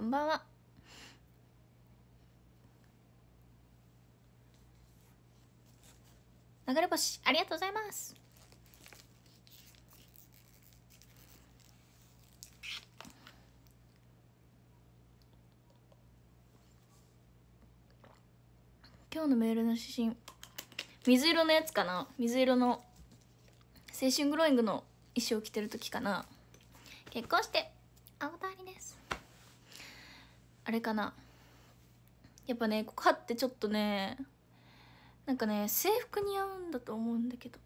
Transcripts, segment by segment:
こんばんは流れ星ありがとうございます今日のメールの写真水色のやつかな水色の青春グローイングの衣装を着てる時かな結婚して青谷ですあれかなやっぱねこはってちょっとねなんかね制服似合うんだと思うんだけど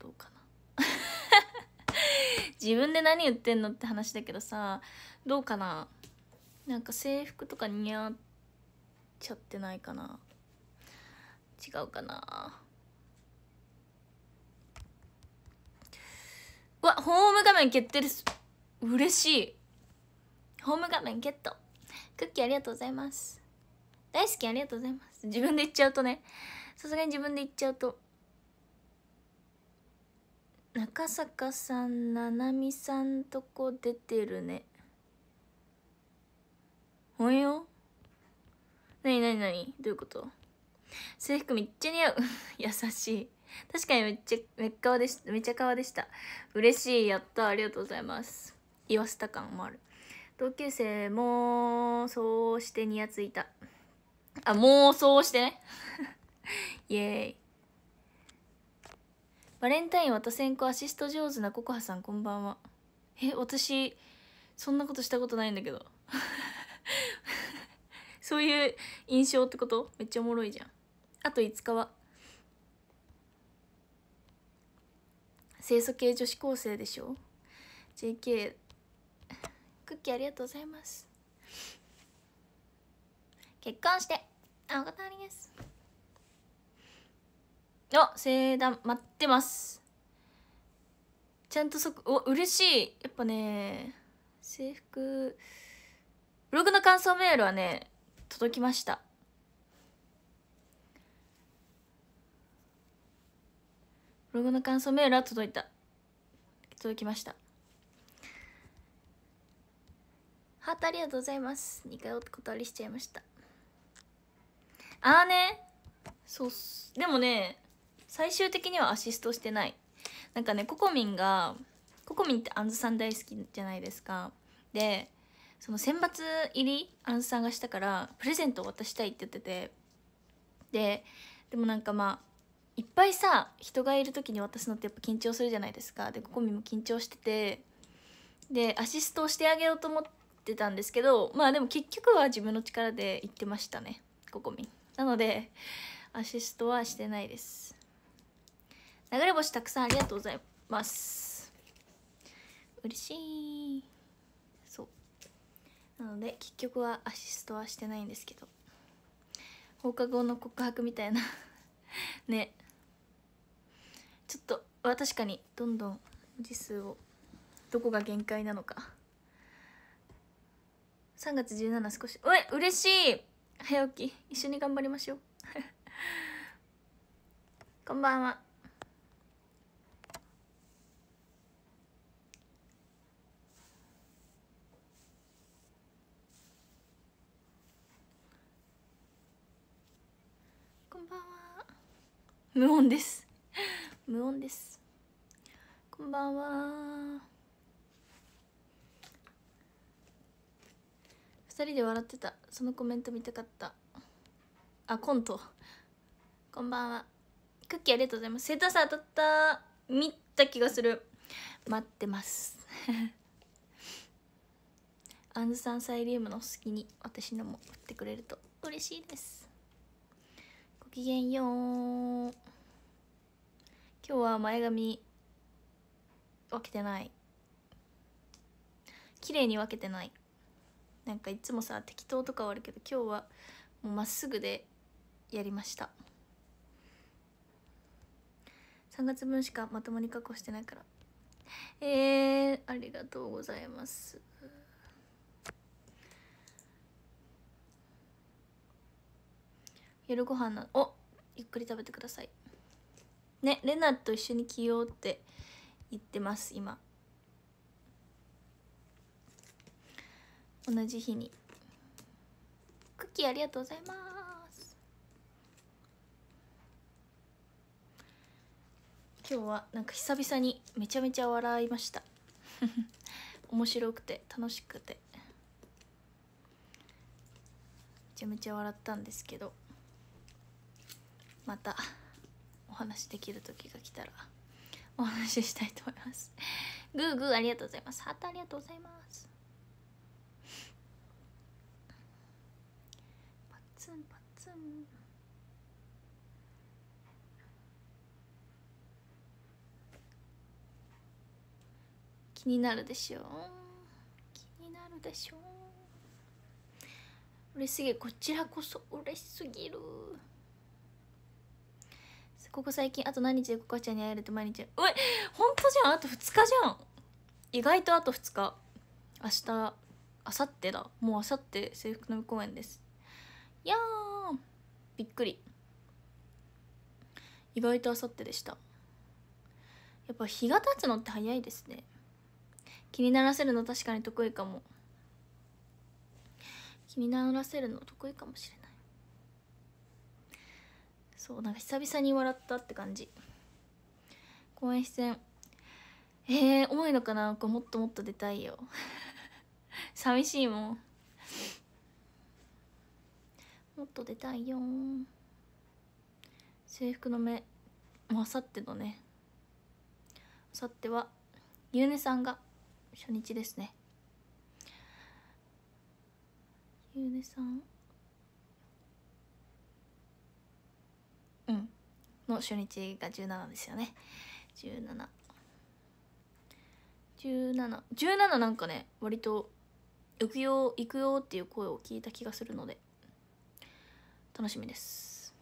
どうかな 自分で何言ってんのって話だけどさどうかななんか制服とか似合っちゃってないかな違うかなわホーム画面決定です嬉しいホーム画面ゲットクッキーありがとうございます大好きありがとうございます自分で言っちゃうとねさすがに自分で言っちゃうと中坂さんななみさんとこ出てるねほんよなになになにどういうこと制服めっちゃ似合う 優しい確かにめっちゃめっかわでしめっちゃ顔でした嬉しいやったありがとうございます言わせた感もある同級生もそうしてにやついたあ妄想してね イエーイバレンタイン渡せんこアシスト上手なココハさんこんばんはえ私そんなことしたことないんだけど そういう印象ってことめっちゃおもろいじゃんあと5日は清楚系女子高生でしょ JK クッキーありがとうございます結婚してあおとたりですあ盛大待ってますちゃんとそこお嬉しいやっぱね制服ブログの感想メールはね届きましたブログの感想メールは届いた届きましたハートありがとうございます2回お断りしちゃいましたああねそうっすでもね最終的にはアシストしてないなんかねココミンがココミンってあんずさん大好きじゃないですかでその選抜入りあんずさんがしたからプレゼントを渡したいって言っててででもなんかまあいっぱいさ人がいる時に渡すのってやっぱ緊張するじゃないですかでココミンも緊張しててでアシストをしてあげようと思っってたんですけどまあでも結局は自分の力で行ってましたねここみなのでアシストはしてないです流れ星たくさんありがとうございます嬉しいそうなので結局はアシストはしてないんですけど放課後の告白みたいな ねちょっとは確かにどんどん字数をどこが限界なのか3月17少しうえ嬉しい早起き一緒に頑張りましょう こんばんはこんばんは無音です無音ですこんばんは二人で笑ってたそのコメント見たかったあコントこんばんはクッキーありがとうございますセータさん当たった見た気がする待ってます アンズさんサイリウムの好きに私のも売ってくれると嬉しいですごきげんよう今日は前髪分けてない綺麗に分けてないなんかいつもさ適当とかはあるけど今日はもうまっすぐでやりました3月分しかまともに確保してないからえー、ありがとうございます夜ご飯なおゆっくり食べてくださいねレナと一緒に着ようって言ってます今同じ日にクッキーありがとうございます今日はなんか久々にめちゃめちゃ笑いました 面白くて楽しくてめちゃめちゃ笑ったんですけどまたお話できる時が来たらお話ししたいと思いますグーグーありがとうございますハートありがとうございます気になるでしょ気になるでしょう嬉しすぎるこちらこそ嬉しすぎるここ最近あと何日でコカちゃんに会えると毎日おい本当じゃんあと2日じゃん意外とあと2日明日明後日だもう明後日制服の公演ですいやーびっくり意外と明後日でしたやっぱ日が経つのって早いですね気にならせるの確かに得意かも気にならせるの得意かもしれないそうなんか久々に笑ったって感じ公演出演えー、重いのかなこうもっともっと出たいよ 寂しいもんもっと出たいよ制服の目もうあさってのねあさってはゆうねさんが初日ですねゆうねさんうんの初日が17ですよね1717なんかね割と行くよ行くよっていう声を聞いた気がするので楽しみです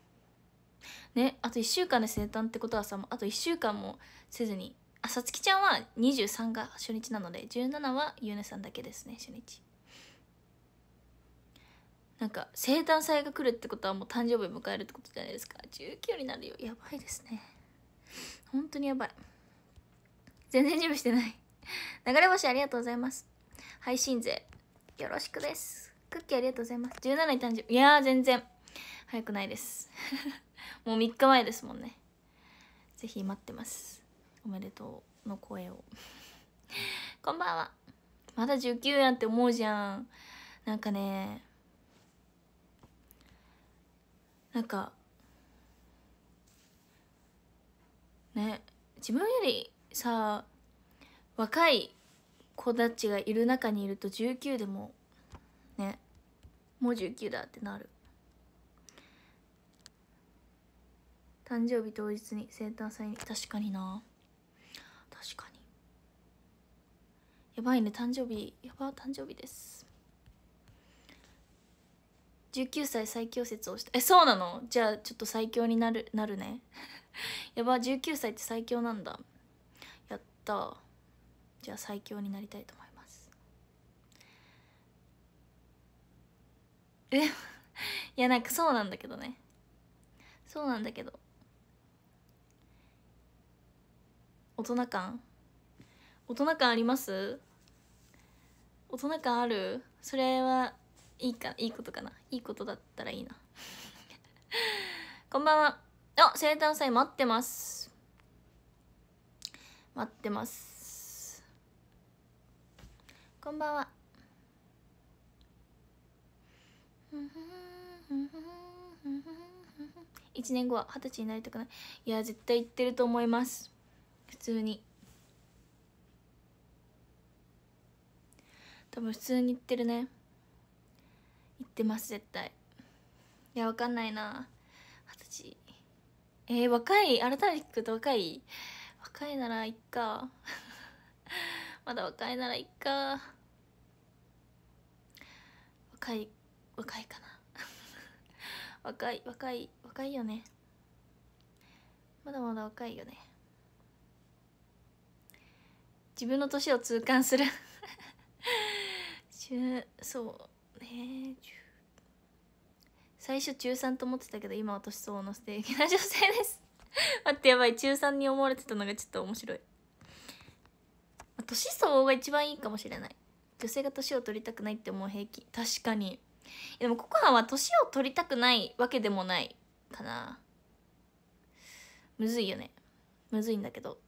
ねあと1週間で生誕ってことはさあと1週間もせずにあさつきちゃんは23が初日なので17はゆうねさんだけですね初日なんか生誕祭が来るってことはもう誕生日迎えるってことじゃないですか19になるよやばいですね本当にやばい全然準備してない流れ星ありがとうございます配信税よろしくですクッキーありがとうございます17に誕生日いや全然早くないです もう3日前ですもんねぜひ待ってますおめでとうの声を こんばんはまだ19やんって思うじゃんなんかねなんかね自分よりさ若い子たちがいる中にいると19でもねもう19だってなる誕生日当日に生誕祭に確かにな確かにやばいね誕生日やば誕生日です19歳最強説をしたえそうなのじゃあちょっと最強になるなるね やば19歳って最強なんだやったじゃあ最強になりたいと思いますえ いやなんかそうなんだけどねそうなんだけど大人感大人感あります大人感あるそれはいいかいいことかないいことだったらいいな こんばんはあ生誕祭待ってます待ってますこんばんは1 年後は二十歳になりたくないいや絶対行ってると思います普通に多分普通に言ってるね言ってます絶対いやわかんないな二十歳えー、若い改めて聞くと若い若いならいっか まだ若いならいっか若い若いかな 若い若い若いよねまだまだ若いよね自分の年を痛感するそうね最初中3と思ってたけど今は年相応の素敵な女性です待ってやばい中3に思われてたのがちょっと面白い年相応が一番いいかもしれない女性が年を取りたくないって思う平気確かにでもココハは年を取りたくないわけでもないかなむずいよねむずいんだけど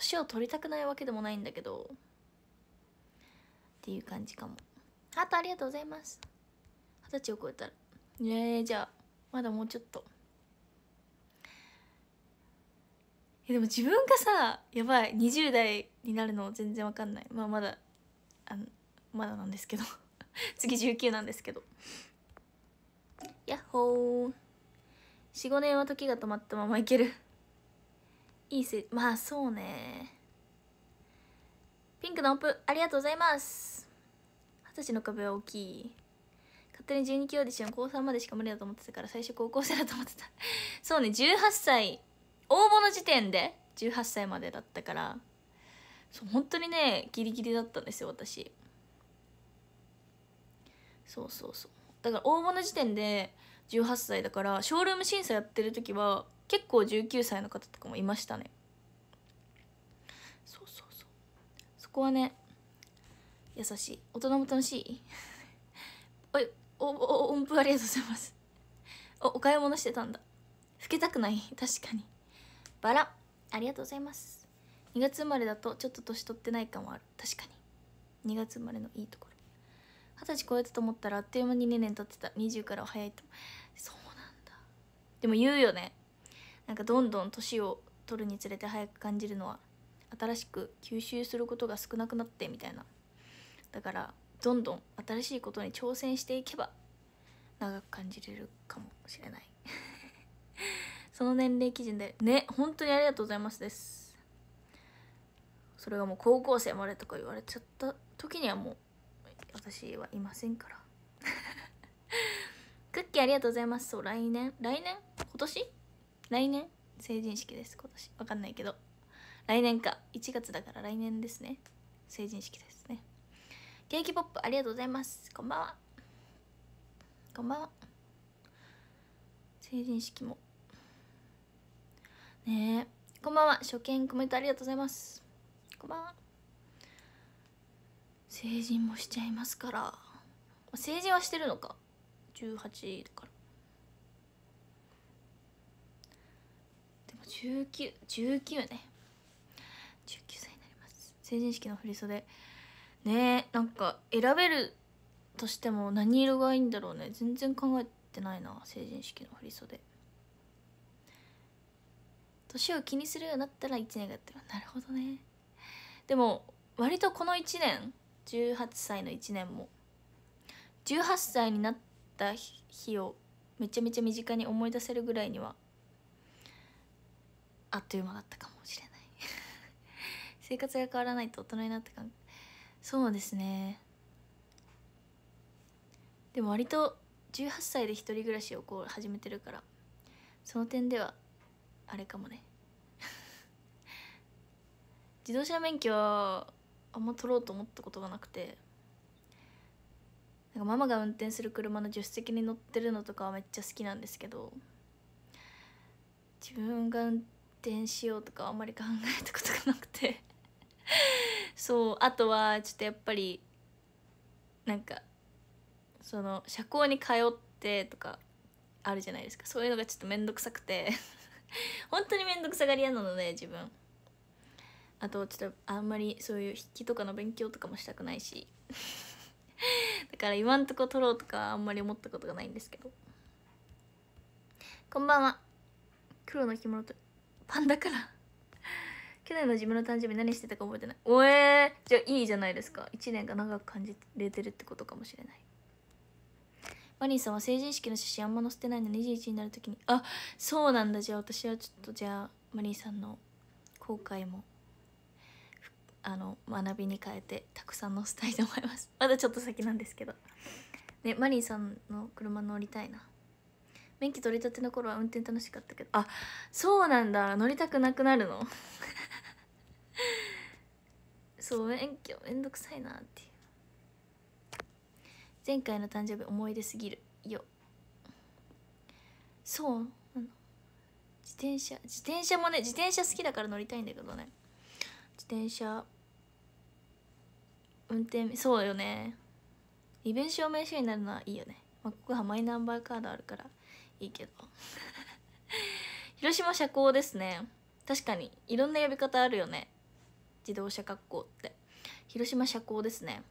年を取りたくないわけでもないんだけどっていう感じかもハートありがとうございます二十歳を超えたらえー、じゃあまだもうちょっとえでも自分がさやばい20代になるの全然わかんないまあまだあのまだなんですけど 次19なんですけどやっほー45年は時が止まったままいけるいいせまあそうねピンクの音符ありがとうございます二十歳の壁は大きい勝手に12期オーディション高3までしか無理だと思ってたから最初高校生だと思ってた そうね18歳応募の時点で18歳までだったからそう本当にねギリギリだったんですよ私そうそうそうだから応募の時点で18歳だからショールーム審査やってる時は結構19歳の方とかもいましたねそうそうそうそこはね優しい大人も楽しい おいおお音符ありがとうございますおお買い物してたんだ老けたくない確かにバラありがとうございます2月生まれだとちょっと年取ってない感はある確かに2月生まれのいいところ二十歳超えたと思ったらあっという間に2年経ってた20からは早いとそうなんだでも言うよねなんかどんどん年を取るにつれて早く感じるのは新しく吸収することが少なくなってみたいなだからどんどん新しいことに挑戦していけば長く感じれるかもしれない その年齢基準でね本当にありがとうございますですそれがもう高校生までとか言われちゃった時にはもう私はいませんから クッキーありがとうございますそう来年来年今年来年成人式です今年わかんないけど来年か1月だから来年ですね成人式ですねケーキポップありがとうございますこんばんはこんばんは成人式もねえこんばんは初見コメントありがとうございますこんばんは成人もしちゃいますから成人はしてるのか18だから1919ね19歳になります成人式の振袖ねなんか選べるとしても何色がいいんだろうね全然考えてないな成人式の振袖年を気にするようになったら1年がってなるほどねでも割とこの1年18歳の1年も18歳になった日をめちゃめちゃ身近に思い出せるぐらいにはあっという間だったかもしれない 生活が変わらないと大人になった感そうですねでも割と18歳で一人暮らしをこう始めてるからその点ではあれかもね 自動車免許はあんま取ろうと思ったことがなくてなんかママが運転する車の助手席に乗ってるのとかはめっちゃ好きなんですけど自分が運転転しようとかあんまり考えたことがなくて そうあとはちょっとやっぱりなんかその社交に通ってとかあるじゃないですかそういうのがちょっと面倒くさくて 本当に面倒くさがり屋なので自分あとちょっとあんまりそういう筆記とかの勉強とかもしたくないし だから今んとこ取ろうとかあんまり思ったことがないんですけどこんばんは黒の着物とパンだから去年の自分の誕生日何してたか覚えてないおえー、じゃあいいじゃないですか1年が長く感じれてるってことかもしれないマリンさんは成人式の写真あんま載せてないの21になるときにあそうなんだじゃあ私はちょっとじゃあマリンさんの後悔もあの学びに変えてたくさん載せたいと思いますまだちょっと先なんですけどねマリンさんの車乗りたいな免許取り立ての頃は運転楽しかったけどあそうなんだ乗りたくなくなるの そう免許めんどくさいなっていう前回の誕生日思い出すぎるよそう自転車自転車もね自転車好きだから乗りたいんだけどね自転車運転そうよね身分証明書になるのはいいよね、まあ、ここはマイナンバーカードあるからいいけど広島社交ですね確かにいろんな呼び方あるよね自動車学校って広島社交ですね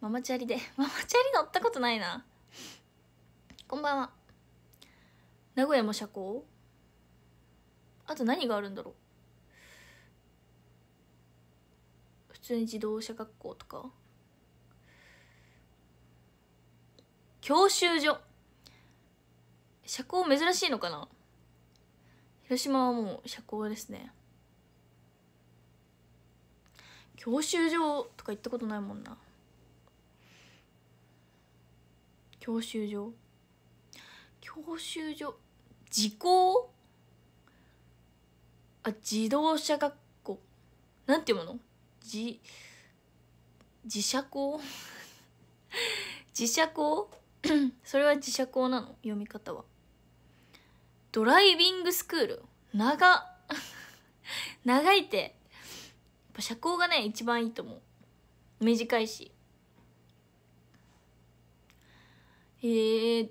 ママチャリで ママチャリ乗ったことないなこんばんは名古屋も社交あと何があるんだろう普通に自動車学校とか教習所社交珍しいのかな広島はもう社交ですね教習所とか行ったことないもんな教習所教習所時効あ自動車学校なんていうもの自自社校 自社校 それは自社校なの読み方はドライビングスクール長 長いってやっぱ車高がね一番いいと思う短いしえー、や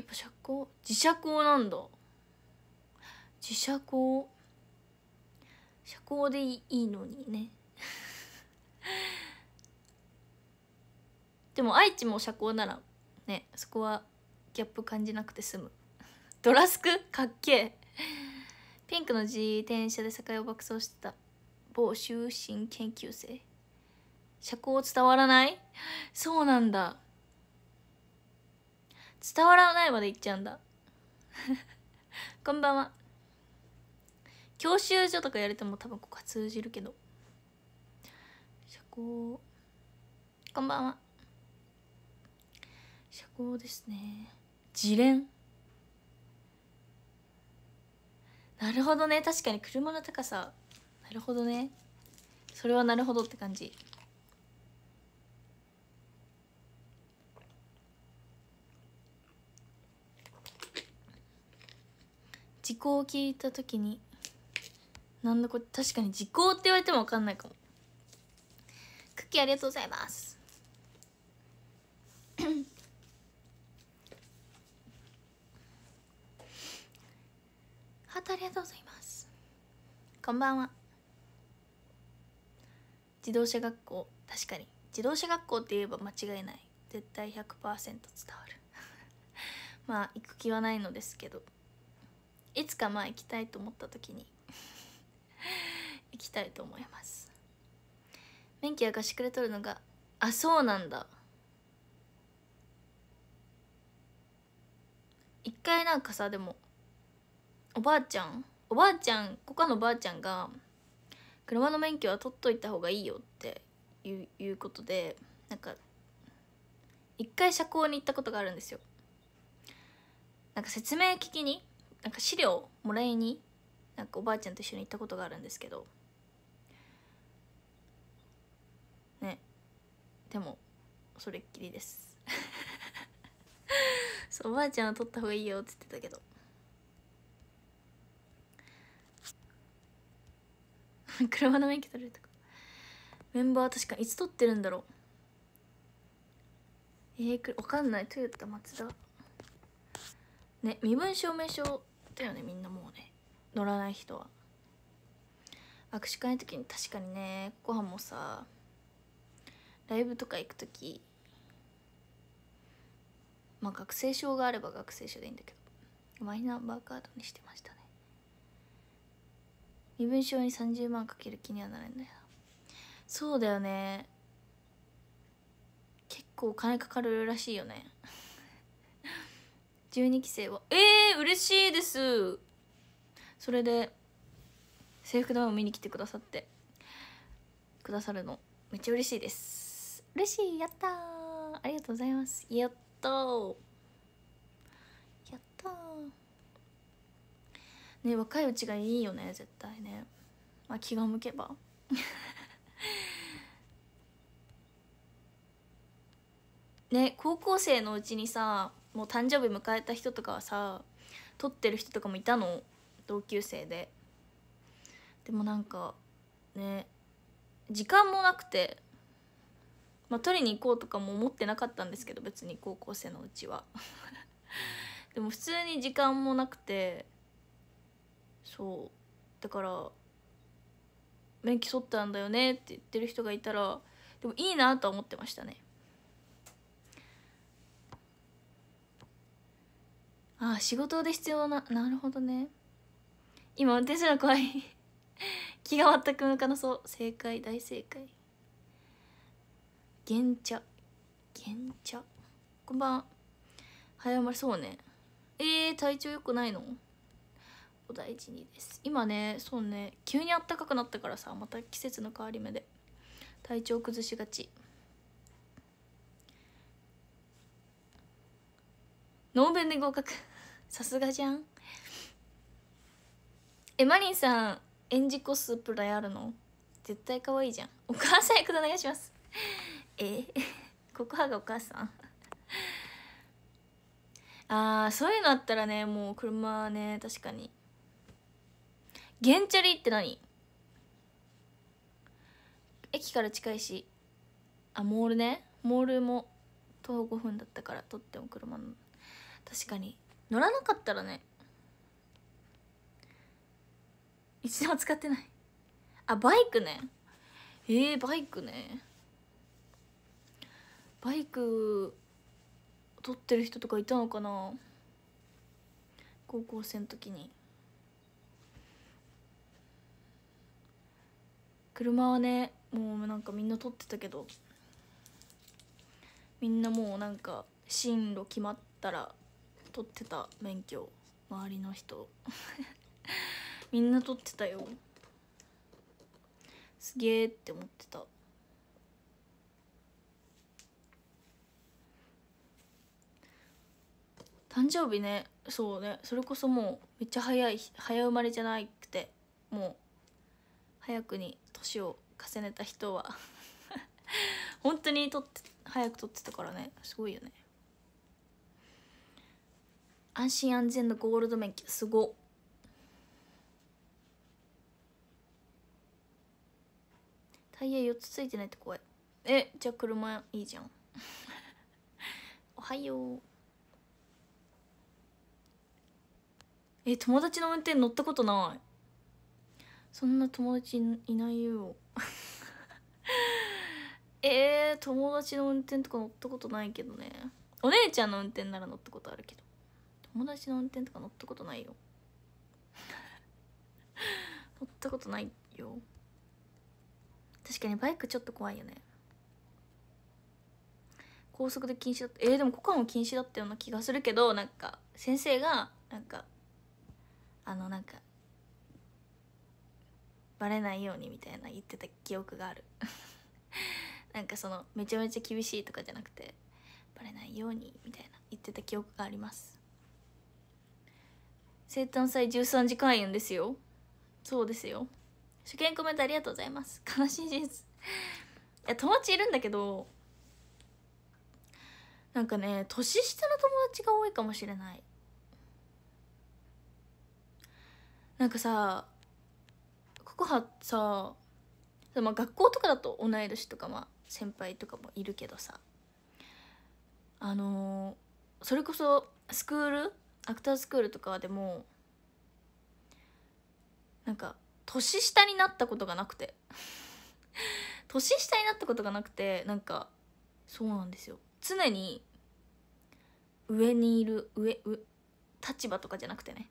っぱ車高自社高なんだ自社高社交でいいのにね でも愛知も社交ならねそこはギャップ感じなくて済むドラスクかっけえピンクの自転車で境を爆走してた某終身研究生社交伝わらないそうなんだ伝わらないまでいっちゃうんだ こんばんは教習所とかやれても多分ここは通じるけど社交こんばんは社交ですね自連なるほどね確かに車の高さなるほどねそれはなるほどって感じ時効を聞いた時になんだこれ確かに時効って言われても分かんないかもクッキーありがとうございますハートありがとうございますこんばんは自動車学校確かに自動車学校って言えば間違いない絶対100%伝わる まあ行く気はないのですけどいつかまあ行きたいと思った時に 行きたいと思います免許は貸しくれとるのがあそうなんだ一回なんかさでもおばあちゃんおばあちゃんここのおばあちゃんが車の免許は取っといた方がいいよっていういうことでなんか一回社交に行ったことがあるんですよなんか説明聞きになんか資料もらいになんかおばあちゃんと一緒に行ったことがあるんですけどねでもそれっきりです そうおばあちゃんは取った方がいいよって言ってたけど 車の免許取れるとかメンバー確かいつ取ってるんだろうえー、くわかんないトヨタ松田ね身分証明書だよねみんなもうね乗らない人は握手会の時に確かにねご飯もさライブとか行く時まあ学生証があれば学生証でいいんだけどマイナンバーカードにしてました身分証に30万かける気にはなれないなそうだよね結構お金かかるらしいよね12期生はええー、嬉しいですそれで制服玉を見に来てくださってくださるのめっちゃ嬉しいです嬉しいやったありがとうございますやったやったね若いうちがいいよね絶対ねまあ気が向けば ね高校生のうちにさもう誕生日迎えた人とかはさ撮ってる人とかもいたの同級生ででもなんかね時間もなくて、まあ、取りに行こうとかも思ってなかったんですけど別に高校生のうちは でも普通に時間もなくてそうだから免許取ったんだよねって言ってる人がいたらでもいいなとは思ってましたねああ仕事で必要ななるほどね今運転すの怖い 気が全く向かなそう正解大正解玄茶玄茶こんばん早生まれそうねえー、体調良くないのお大事にです今ねそうね急にあったかくなったからさまた季節の変わり目で体調崩しがちノーベンで合格さすがじゃんえマリンさんエンジコスプラやるの絶対可愛いじゃんお母さん役でお願いしますえここはがお母さんあーそういうのあったらねもう車ね確かにゲンチャリって何駅から近いしあモールねモールも徒歩5分だったからとっても車の確かに乗らなかったらね一度も使ってないあバイクねえー、バイクねバイク撮ってる人とかいたのかな高校生の時に車はねもうなんかみんな撮ってたけどみんなもうなんか進路決まったら取ってた免許周りの人 みんな取ってたよすげえって思ってた誕生日ねそうねそれこそもうめっちゃ早い早生まれじゃなくてもう早くに年を重ねた人は 本当に撮って早く撮ってたからねすごいよね安心安全のゴールド免許すごタイヤ4つついてないって怖いえじゃあ車いいじゃん おはようえ友達の運転乗ったことないそんな友達いないよ えー、友達の運転とか乗ったことないけどねお姉ちゃんの運転なら乗ったことあるけど友達の運転とか乗ったことないよ 乗ったことないよ確かにバイクちょっと怖いよね高速で禁止だったえー、でもコカも禁止だったような気がするけどなんか先生がなんかあのなんかバレないようにみたいな言ってた記憶がある なんかそのめちゃめちゃ厳しいとかじゃなくてバレないようにみたいな言ってた記憶があります生誕祭13時開演ですよそうですよ初見コメントありがとうございます悲しいです いや友達いるんだけどなんかね年下の友達が多いかもしれないなんかさコハさまあ学校とかだと同い年とかまあ先輩とかもいるけどさあのー、それこそスクールアクタースクールとかでもなんか年下になったことがなくて 年下になったことがなくてなんかそうなんですよ常に上にいる上立場とかじゃなくてね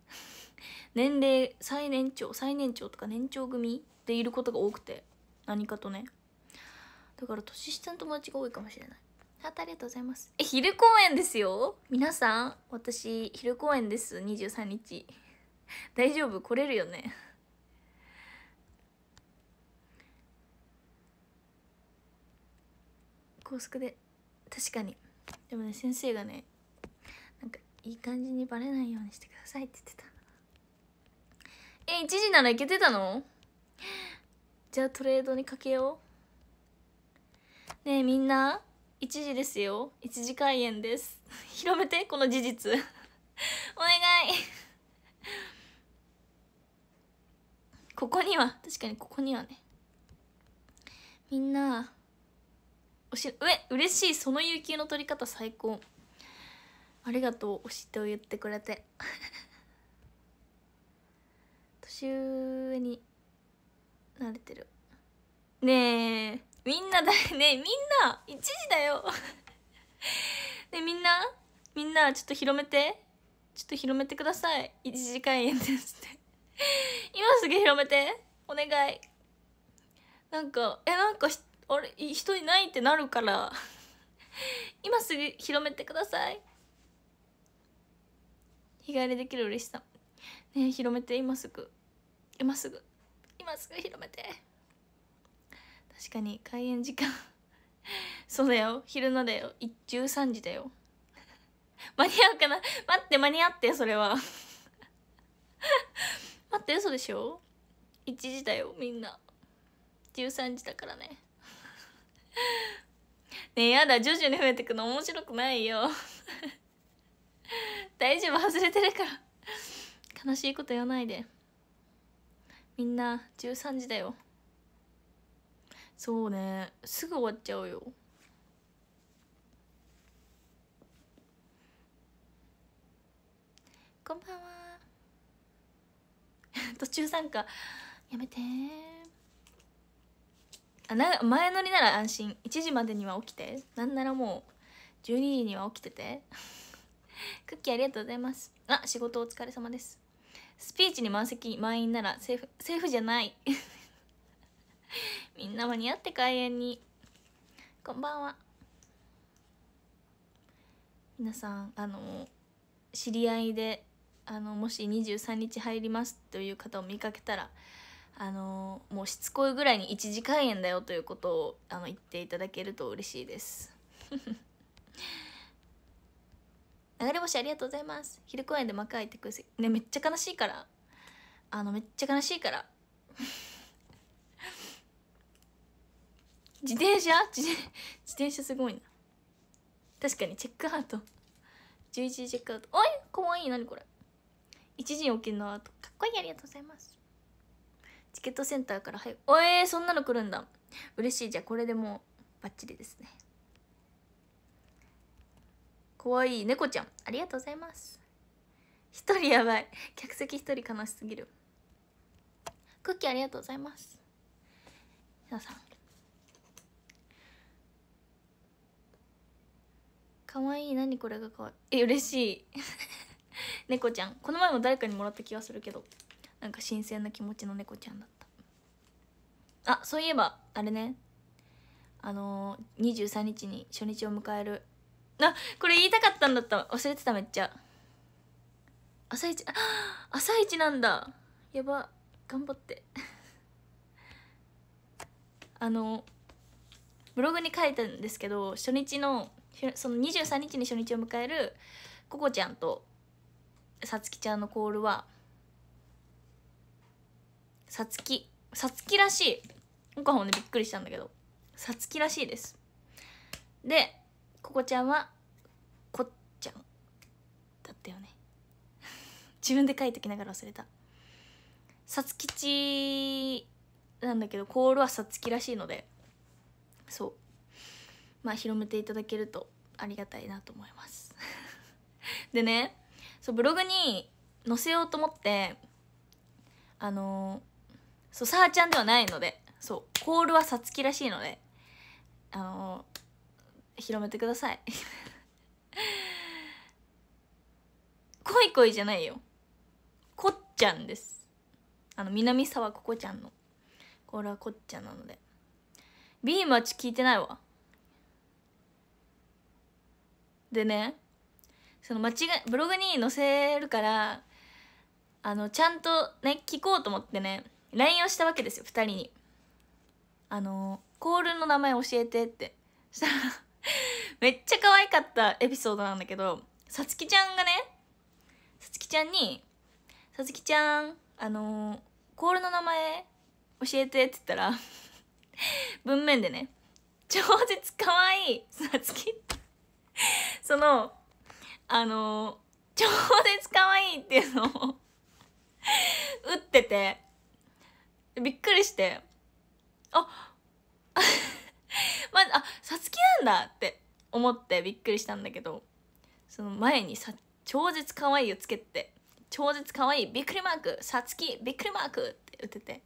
年齢最年長最年長とか年長組でいることが多くて何かとねだから年下の友達が多いかもしれないあありがとうございますえ昼公演ですよ皆さん私昼公演です23日大丈夫来れるよね高速で確かにでもね先生がねなんかいい感じにバレないようにしてくださいって言ってたえ、1時ならいけてたのじゃあトレードにかけよう。ねえ、みんな、1時ですよ。1時開演です。広めて、この事実。お願いここには、確かにここにはね。みんな、おし、うえ、嬉しい。その有給の取り方最高。ありがとう、おしってを言ってくれて。年上に慣れてるねえみんなだねえみんな1時だよね みんなみんなちょっと広めてちょっと広めてください1時開演ですって 今すぐ広めてお願いなんかえなんかあれ人いないってなるから 今すぐ広めてください日帰りできる嬉しさね広めて今すぐ今すぐ今すぐ広めて確かに開演時間 そうだよ昼のだよ13時だよ 間に合うかな待って間に合ってそれは 待って嘘でしょ1時だよみんな13時だからねねえやだ徐々に増えてくの面白くないよ大丈夫外れてるから悲しいこと言わないでみんな13時だよそうねすぐ終わっちゃうよこんばんは 途中参加やめてあな前乗りなら安心1時までには起きてなんならもう12時には起きてて クッキーありがとうございますあ仕事お疲れ様ですスピーチに満席満員ならセーフセーフじゃない みんな間に合って開演にこんばんは皆さんあの知り合いであのもし23日入りますという方を見かけたらあのもうしつこいぐらいに1次開演だよということをあの言っていただけると嬉しいです 流れ星ありがとうございます昼公演で幕開いてくるねめっちゃ悲しいからあのめっちゃ悲しいから 自転車自転車すごいな確かにチェックアウト11時チェックアウトおいかわいい何これ1時に起きるのはかっこいいありがとうございますチケットセンターからはいおえー、そんなの来るんだ嬉しいじゃあこれでもうバッチリですねかわい猫ちゃんありがとうございます一人やばい客席一人悲しすぎるクッキーありがとうございます皆さんかわいい何これが可愛いいえ嬉しい 猫ちゃんこの前も誰かにもらった気がするけどなんか新鮮な気持ちの猫ちゃんだったあそういえばあれねあのー、23日に初日を迎えるあこれ言いたかったんだった忘れてためっちゃ朝一朝一なんだやば頑張って あのブログに書いたんですけど初日のその23日に初日を迎えるココちゃんとさつきちゃんのコールはさつきさつきらしいコカもンねびっくりしたんだけどさつきらしいですでここちゃんはこっちゃんだったよね 自分で書いときながら忘れたさつきちなんだけどコールはさつきらしいのでそうまあ広めていただけるとありがたいなと思います でねそうブログに載せようと思ってあのー、そうさーちゃんではないのでそうコールはさつきらしいのであのー広めてください 恋恋じゃないよこっちゃんですあの南沢ここちゃんのこれはこっちゃんなのでビームはち聞いてないわでねその間違ブログに載せるからあのちゃんとね聞こうと思ってね LINE をしたわけですよ2人にあのコールの名前教えてってしたら めっちゃ可愛かったエピソードなんだけどさつきちゃんがねさつきちゃんに「さつきちゃんあのー、コールの名前教えて」って言ったら 文面でね「超絶可愛いさつき」そのあのー、超絶可愛いっていうのを打っててびっくりしてあっまあさつきなんだって思ってびっくりしたんだけどその前にさ超絶可愛いをつけて超絶可愛いびっくりマークさつきびっくりマークって打ってて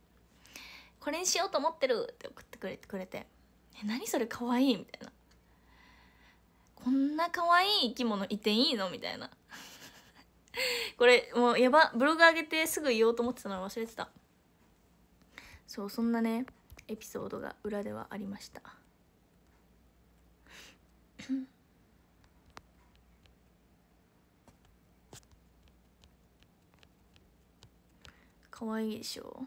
これにしようと思ってるって送ってくれてくれてえ何それ可愛いみたいなこんな可愛い生き物いていいのみたいなこれもうやばブログ上げてすぐ言おうと思ってたの忘れてたそうそんなねエピソードが裏ではありました可 愛いでしょ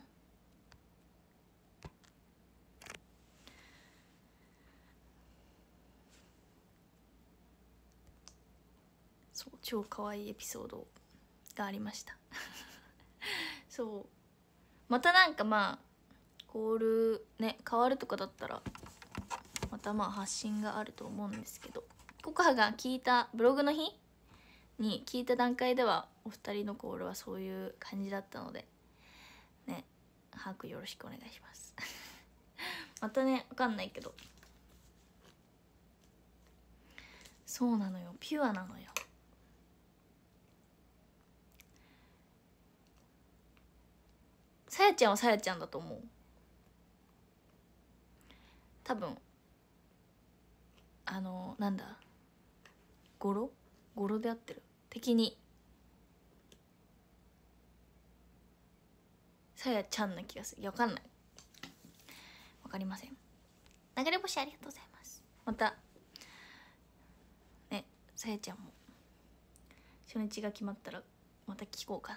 そう超可愛いエピソードがありました そうまたなんかまあゴールね変わるとかだったらたまあ発信があると思うんですけどココハが聞いたブログの日に聞いた段階ではお二人のコールはそういう感じだったのでね把握よろしくお願いします またね分かんないけどそうなのよピュアなのよさやちゃんはさやちゃんだと思う多分あのなんだ語呂語呂で合ってる敵にさやちゃんな気がするわかんないわかりません流れ星ありがとうございますまたねさやちゃんも初日が決まったらまた聞こうか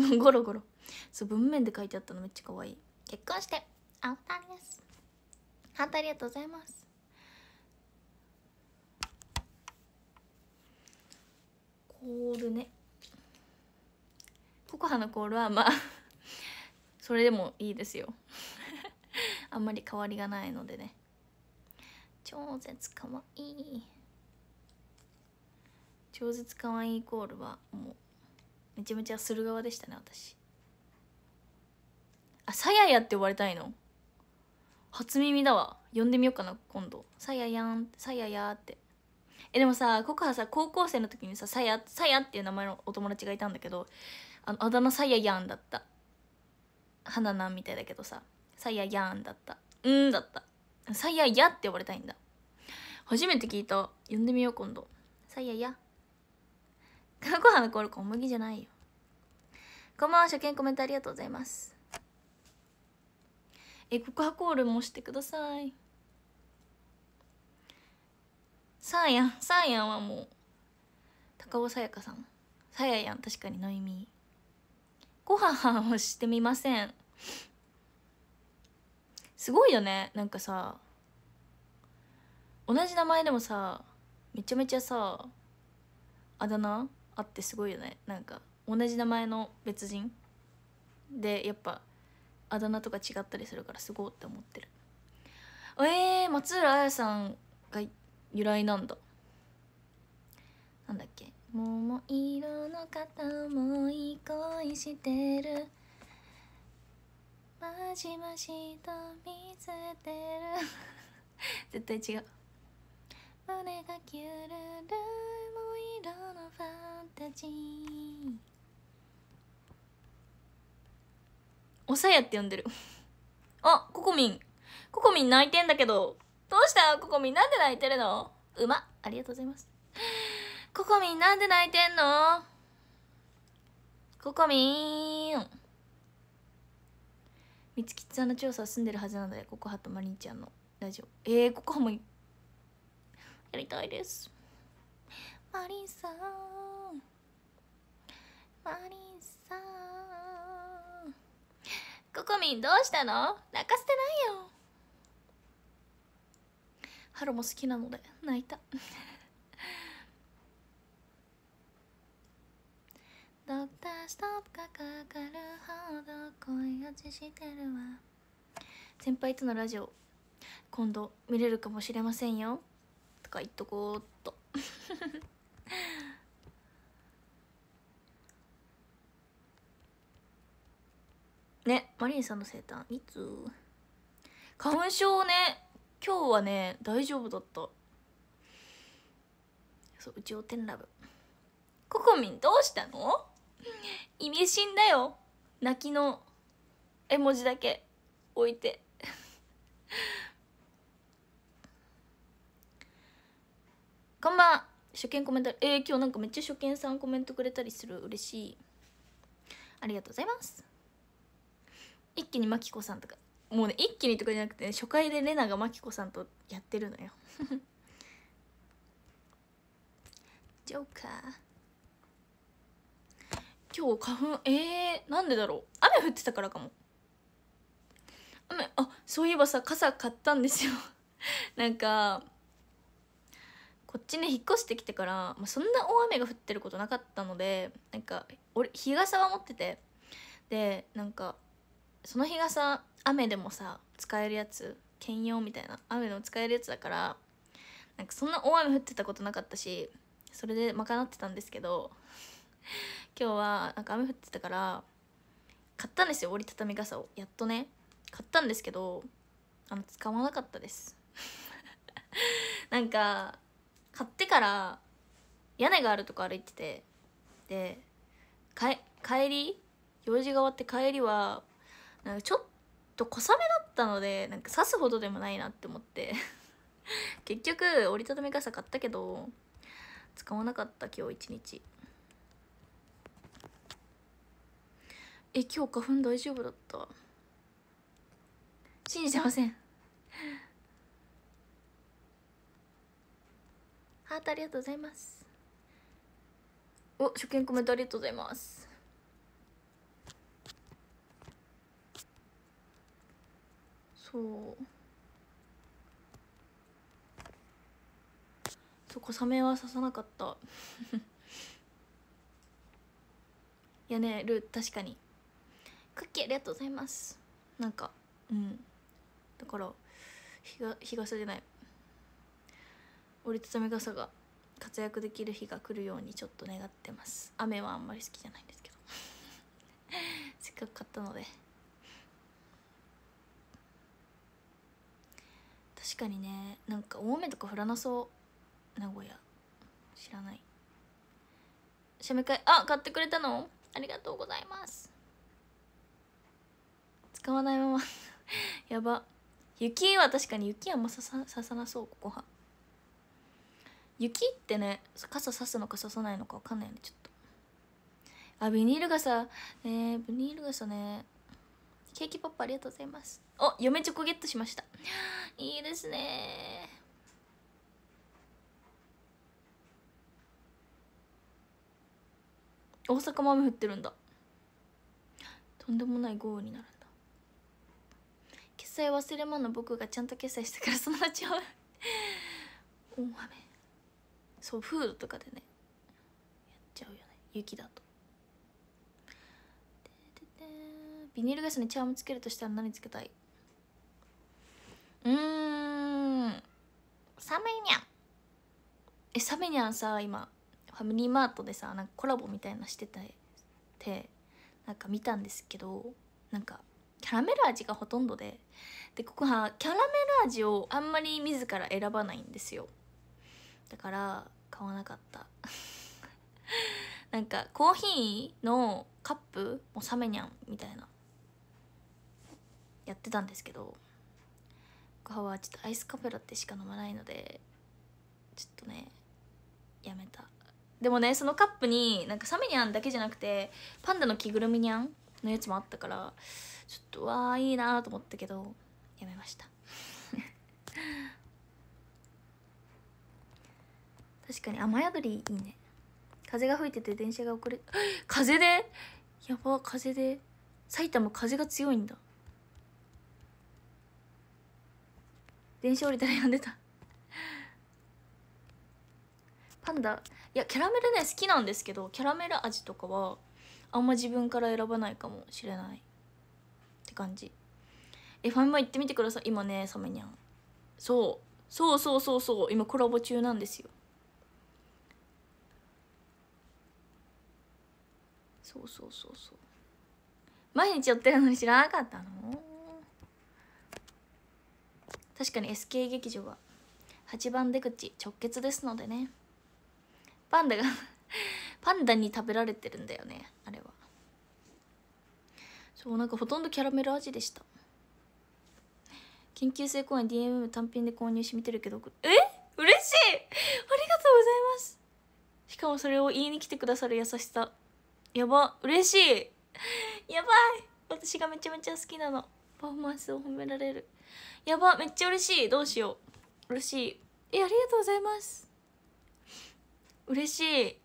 な ゴロゴロそう文面で書いてあったのめっちゃ可愛い結婚してアウターですハートありがとうございますコールねココハのコールはまあ それでもいいですよ あんまり変わりがないのでね超絶かわいい超絶かわいいコールはもうめちゃめちゃする側でしたね私あさややって呼ばれたいの初耳だわ呼んでみようかな今度さややんさややってえでもさココハさ高校生の時にささやさやっていう名前のお友達がいたんだけどあのあだ名さややんだった花なんみたいだけどささややんだったうんだったさややって呼ばれたいんだ初めて聞いた呼んでみよう今度さややココハの頃小麦じゃないよこんばんは初見コメントありがとうございますえ告白コールもしてくださいサーヤンサーヤンはもう高尾さやかさんさややん確かにの意味ごははんをしてみませんすごいよねなんかさ同じ名前でもさめちゃめちゃさあだ名あってすごいよねなんか同じ名前の別人でやっぱあだ名とか違ったりするからすごいって思ってるえー、松浦綾さんが由来なんだなんだっけ「桃色の片思い恋してる」「まじまじと見つてる」絶対違う「胸がキュルル桃色のファンタジー」おさやって呼んでる あココミンココミン泣いてんだけどどうしたココミンなんで泣いてるのうまありがとうございます ココミンなんで泣いてんのココミンみつきちゃんの調査住んでるはずなのでココハとマリンちゃんのラジオえー、ココハもやりたいですマリンさんマリンさんココミンどうしたの泣かせてないよハロも好きなので泣いたドクターストップがかかるほど恋落ちしてるわ先輩とのラジオ今度見れるかもしれませんよとか言っとこうっとねマリンさんの生誕いつ花粉症ね今日はね大丈夫だったそううちおてんラブココミンどうしたの意味深だよ泣きの絵文字だけ置いてこんばん初見コメントえー、今日なんかめっちゃ初見さんコメントくれたりする嬉しいありがとうございます一気にマキコさんとかもうね一気にとかじゃなくて、ね、初回でレナがマキコさんとやってるのよ ジョーカー今日花粉えー、なんでだろう雨降ってたからかも雨あそういえばさ傘買ったんですよ なんかこっちね引っ越してきてから、まあ、そんな大雨が降ってることなかったのでなんか俺日傘は持っててでなんかその日がさ雨でもさ使えるやつ兼用みたいな雨でも使えるやつだからなんかそんな大雨降ってたことなかったしそれで賄ってたんですけど今日はなんか雨降ってたから買ったんですよ折りたたみ傘をやっとね買ったんですけどあの使わなかったです なんか買ってから屋根があるとこ歩いててで帰り用事が終わって帰りはなんかちょっと小雨だったのでなんか刺すほどでもないなって思って 結局折りたたみ傘買ったけど使わなかった今日一日え今日花粉大丈夫だった信じてませんハートありがとうございますお初見コメントありがとうございますそうそこサメは刺さなかった いやねル確かにクッキーありがとうございますなんかうんだから日が日傘じゃない折りたたみ傘が活躍できる日が来るようにちょっと願ってます雨はあんまり好きじゃないんですけど せっかく買ったので。確かにねなんか大雨とか降らなそう名古屋知らないシャミ会あ買ってくれたのありがとうございます使わないまま やば雪は確かに雪はあんまささささなそうここは雪ってね傘さすのかささないのか分かんないよねちょっとあビニール傘ねビニール傘ねケーキポップありがとうございますお嫁チョコゲットしました いいですね大阪も雨降ってるんだとんでもない豪雨になるんだ決済忘れ物僕がちゃんと決済してからそのうち 大雨そうフードとかでねやっちゃうよね雪だとビニール傘にチャームつけるとしたら何つけたいうんサメニャンえサメニャンさ今ファミリーマートでさなんかコラボみたいなしてたってなんか見たんですけどなんかキャラメル味がほとんどででここはキャラメル味をあんまり自ら選ばないんですよだから買わなかった なんかコーヒーのカップもサメニャンみたいなやってたんですけどごはちょっとアイスカフェラテしか飲まないのでちょっとねやめたでもねそのカップになんかサメニャンだけじゃなくてパンダの着ぐるみにゃんのやつもあったからちょっとわあいいなと思ったけどやめました 確かに雨宿りいいね風が吹いてて電車が遅れ風でやば風で埼玉風が強いんだ電車降りたら読んでたパンダいやキャラメルね好きなんですけどキャラメル味とかはあんま自分から選ばないかもしれないって感じえファミマ行ってみてください今ねサメニャンそうそうそうそうそう今コラボ中なんですよそうそうそうそう毎日寄ってるのに知らなかったの確かに SK 劇場は8番出口直結ですのでねパンダが パンダに食べられてるんだよねあれはそうなんかほとんどキャラメル味でした研究生公演 DMM 単品で購入してみてるけどえ嬉しいありがとうございますしかもそれを言いに来てくださる優しさやば嬉しいやばい私がめちゃめちゃ好きなのパフォーマンスを褒められるやばめっちゃ嬉しいどうしよう嬉しいえありがとうございます嬉しい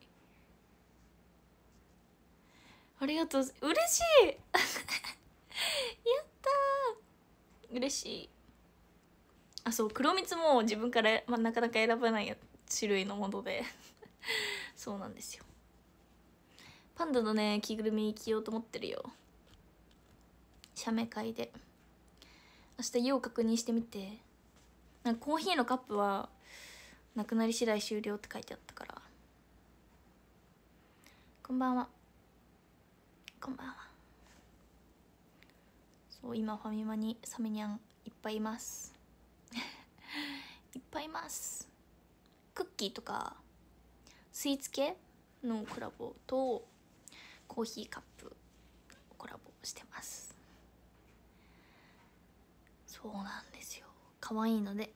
ありがとう嬉しい やったー嬉しいあそう黒蜜も自分から、まあ、なかなか選ばない種類のもので そうなんですよパンダのね着ぐるみ着ようと思ってるよ写メ会で。明日家を確認してみてなんかコーヒーのカップはなくなり次第終了って書いてあったからこんばんはこんばんはそう今ファミマにサメニャンいっぱいいます いっぱいいますクッキーとかスイーツ系のコラボとコーヒーカップコラボしてますそうなんですよ可愛いので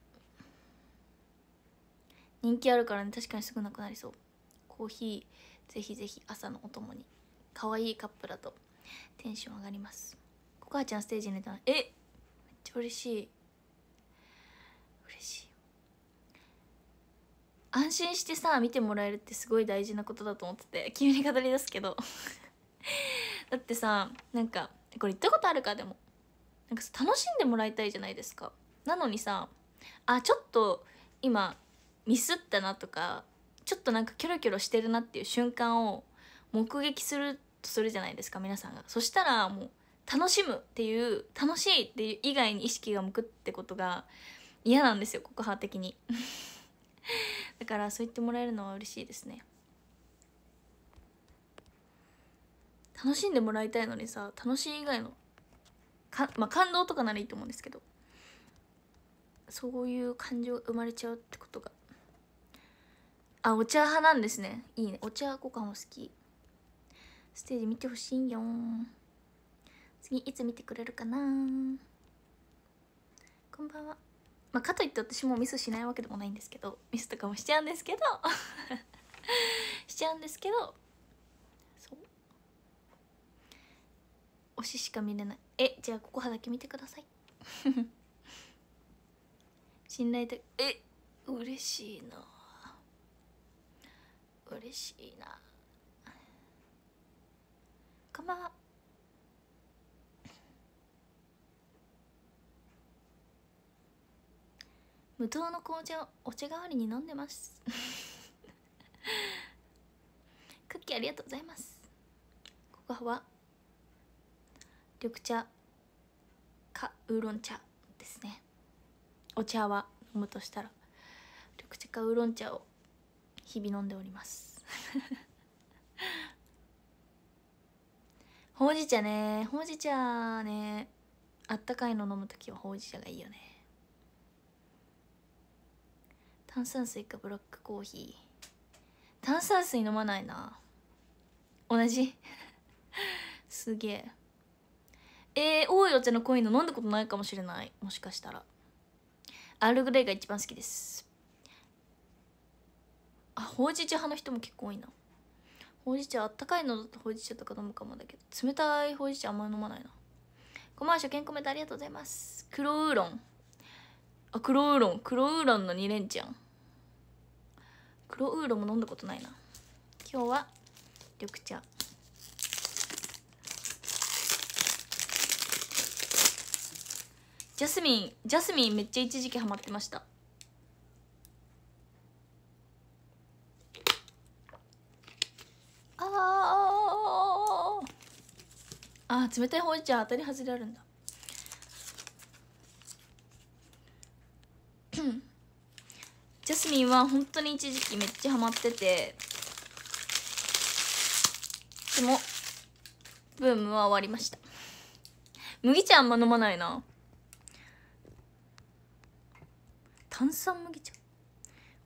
人気あるからね確かにすぐなくなりそうコーヒーぜひぜひ朝のお供に可愛いカップだとテンション上がりますココアちゃんステージに出たのえめっちゃ嬉しい嬉しい安心してさ見てもらえるってすごい大事なことだと思ってて急に語り出すけど だってさなんかこれ言ったことあるかでもなんか楽しんでもらいたいじゃないですかなのにさあちょっと今ミスったなとかちょっとなんかキョロキョロしてるなっていう瞬間を目撃するとするじゃないですか皆さんがそしたらもう楽しむっていう楽しいっていう以外に意識が向くってことが嫌なんですよ告白的に だからそう言ってもらえるのは嬉しいですね楽しんでもらいたいのにさ楽しい以外のか、まあ、感動とかならいいと思うんですけどそういう感情が生まれちゃうってことがあお茶派なんですねいいねお茶ご飯を好きステージ見てほしいんよ次いつ見てくれるかなこんばんはまあかといって私もミスしないわけでもないんですけどミスとかもしちゃうんですけど しちゃうんですけどそう推ししか見れないえじゃあここはだけ見てください 信頼でえ嬉しいな嬉しいなこんばんは無糖の紅茶をお茶代わりに飲んでます クッキーありがとうございますここは緑茶かウーロン茶ですねお茶は飲むとしたら緑茶かウーロン茶を日々飲んでおります ほうじ茶ねほうじ茶ねあったかいの飲む時はほうじ茶がいいよね炭酸水かブラックコーヒー炭酸水飲まないな同じ すげええー、多いお茶のインの飲んだことないかもしれないもしかしたらアールグレイが一番好きですあほうじ茶派の人も結構多いなほうじ茶あったかいのだとほうじ茶とか飲むかもだけど冷たいほうじ茶あんまり飲まないなコマーシャ健康メンありがとうございます黒ウーロンあ黒ウーロン黒ウーロンの2連ちゃん黒ウーロンも飲んだことないな今日は緑茶ジャスミンジャスミンめっちゃ一時期ハマってましたああああ冷たいほうじ茶当たり外れあるんだジャスミンは本当に一時期めっちゃハマっててでもブームは終わりました麦茶あんま飲まないな炭酸麦茶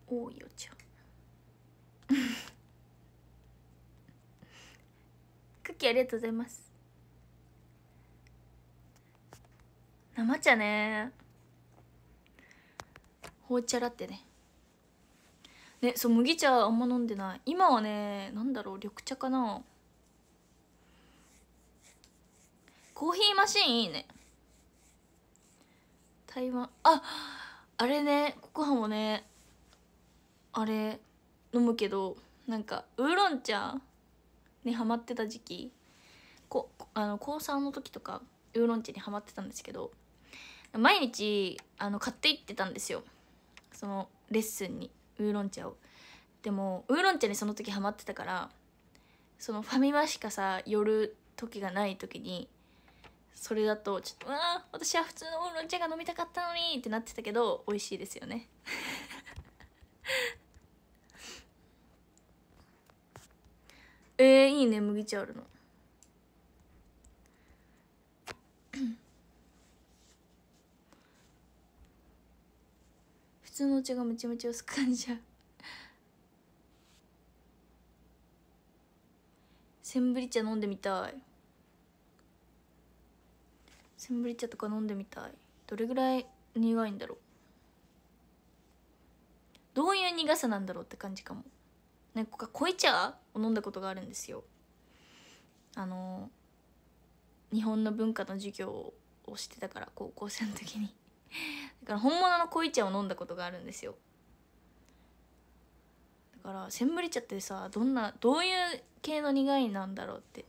多いお茶クッキーありがとうございます生茶ね紅茶ってねねそう麦茶あんま飲んでない今はねなんだろう緑茶かなコーヒーマシンいいね台湾あっあれねココハもねあれ飲むけどなんかウーロン茶にハマってた時期こあの高3の時とかウーロン茶にハマってたんですけど毎日あの買っていってたんですよそのレッスンにウーロン茶をでもウーロン茶にその時ハマってたからそのファミマしかさ寄る時がない時にそれだとちょっと「あ私は普通のウーロン茶が飲みたかったのに」ってなってたけど美味しいですよね えー、いいね麦茶あるの 普通のお茶がめちゃめちゃ薄く感じちゃう センブリ茶飲んでみたいセンブリ茶とか飲んでみたいどれぐらい苦いんだろうどういう苦さなんだろうって感じかもなっか濃い茶を飲んだことがあるんですよあの日本の文化の授業をしてたから高校生の時に だから本物の濃い茶を飲んだことがあるんですよだからセンブリ茶ってさどんなどういう系の苦いなんだろうって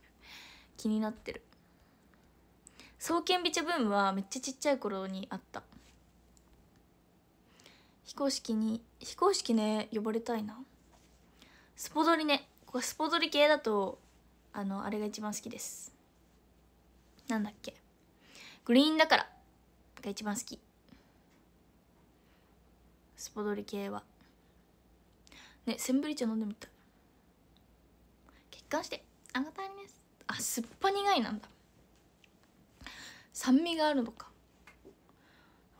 気になってる双剣ビチブームはめっちゃちっちゃい頃にあった非公式に非公式ね呼ばれたいなスポドリねこれスポドリ系だとあのあれが一番好きですなんだっけグリーンだからが一番好きスポドリ系はねセンブリ茶飲んでみたい血管してあがたりですあ酸っぱ苦いなんだ酸味があるのか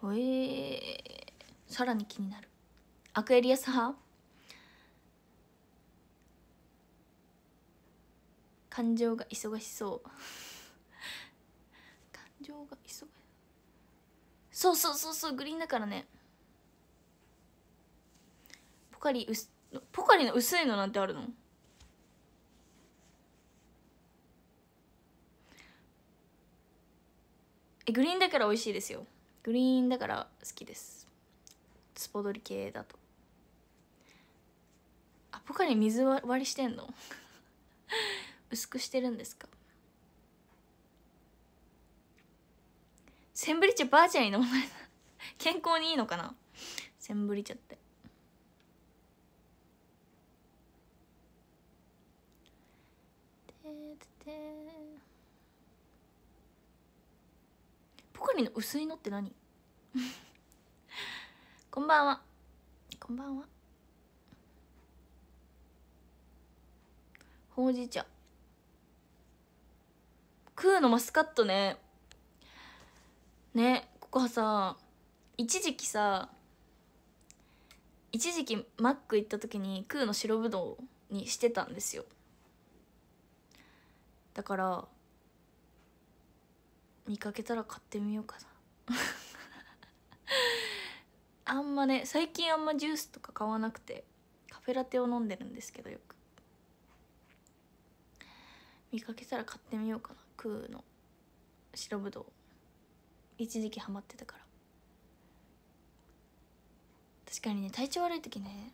えー、さらに気になるアクエリアス派感情が忙しそう感情が忙しそうそうそうそうグリーンだからねポカリポカリの薄いのなんてあるのえグリーンだから美味しいですよグリーンだから好きですスポドリ系だとあポカリ水割りしてんの 薄くしてるんですかセンブリ茶ばあちゃんに飲まれた 健康にいいのかなセンブリ茶っててててポカリの薄いのって何 こんばんはこんばんはほうじ茶食うのマスカットねねここはさ一時期さ一時期マック行った時にーの白ぶどうにしてたんですよだから見かけたら買ってみようかな あんまね最近あんまジュースとか買わなくてカフェラテを飲んでるんですけどよく見かけたら買ってみようかなーの白ぶどう一時期ハマってたから確かにね体調悪い時ね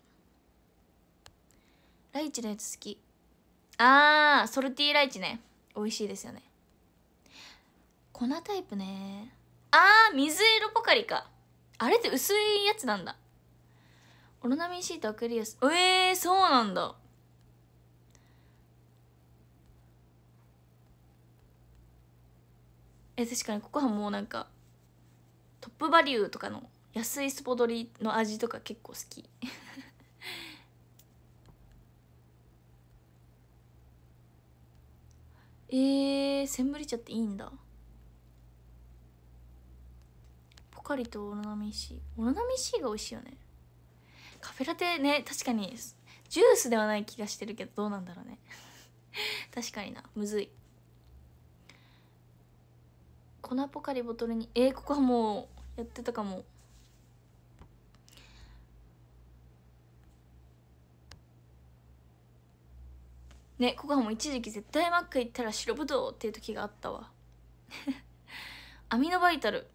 ライチのやつ好きあーソルティーライチね美味しいですよね粉タイプねあー水色ポカリかあれって薄いやつなんだオロナミンシートアクリアスえー、そうなんだえ確かにここはもうなんかトップバリューとかの安いスポドリの味とか結構好き えー、センブリ茶っていいんだポカリとオロナミンーオロナミンーが美味しいよねカフェラテね確かにジュースではない気がしてるけどどうなんだろうね 確かになむずい粉ポカリボトルにえー、ここはもうやってたかもねここはもう一時期絶対マック行ったら白ぶどうっていう時があったわ アミノバイタル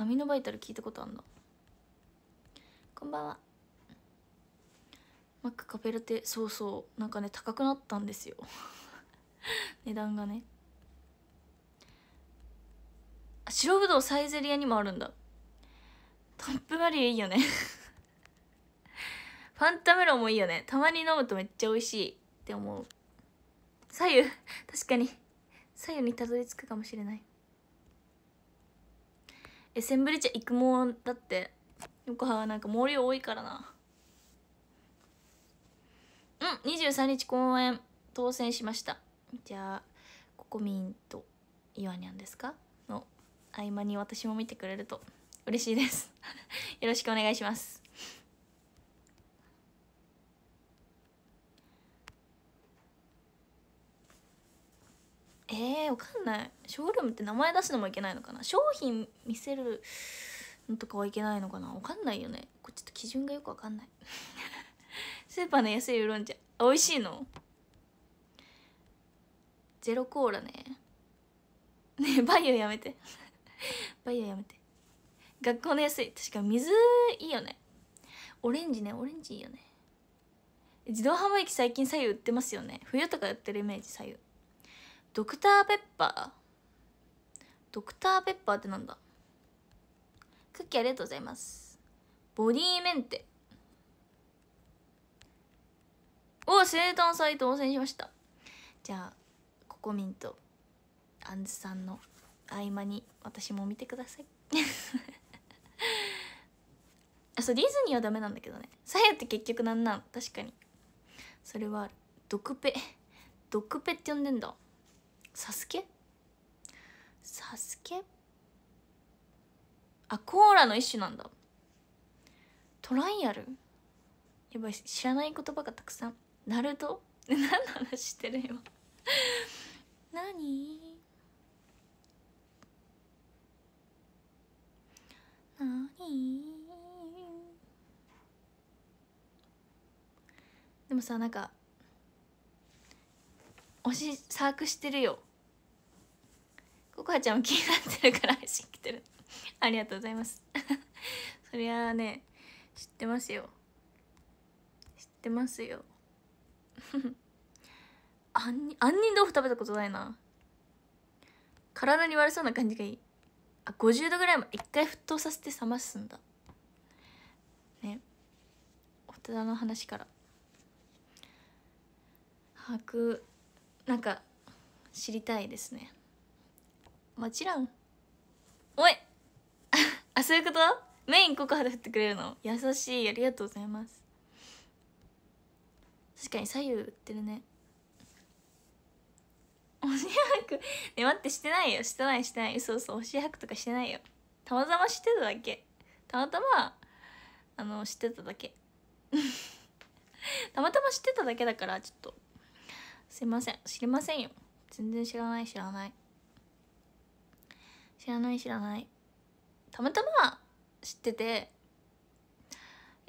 アミノバイタル聞いたことあんだこんばんはマックカフェラテそうそうなんかね高くなったんですよ 値段がね白ぶどうサイゼリアにもあるんだトップバリューいいよね ファンタメロンもいいよねたまに飲むとめっちゃ美味しいって思う左右確かに左右にたどり着くかもしれないえセンブリ茶くもんだって横浜なんか毛量多いからなうん23日公演当選しましたじゃあココミンとイワニャンですかの合間に私も見てくれると嬉しいです よろしくお願いしますえー、わかんないショールームって名前出すのもいけないのかな商品見せるのとかはいけないのかなわかんないよねこれちょっと基準がよくわかんない スーパーの安いウーロン茶美味しいのゼロコーラねねえバイオやめて バイオやめて学校の安い確か水いいよねオレンジねオレンジいいよね自動販売機最近左右売ってますよね冬とかやってるイメージ左右ドクターペッパードクターペッパーってなんだクッキーありがとうございますボディメンテお生誕祭当選しましたじゃあココミンとアンズさんの合間に私も見てください あそうディズニーはダメなんだけどねさやって結局なんなん確かにそれはドクペドクペって呼んでんだサスケサスケあコーラの一種なんだトライアルやばい知らない言葉がたくさんナルト 何の話してる今何何でもさなんか推しサークしてるよココアちゃんも気になってるから配信来てる ありがとうございます そりゃあね知ってますよ知ってますよ あんに杏仁豆腐食べたことないな体に悪そうな感じがいいあ50度ぐらいも一回沸騰させて冷ますんだね大人の話からはく。なんか知りたいですねもちろんおい あそういうことメインココハで振ってくれるの優しいありがとうございます確かに左右売ってるねおしはくね待ってしてないよしてないしてないそうそうおしはくとかしてないよたまたま知ってただけたまたまあの知ってただけ たまたま知ってただけだからちょっとすいません知りませんよ全然知らない知らない知らない知らないたまたま知っててや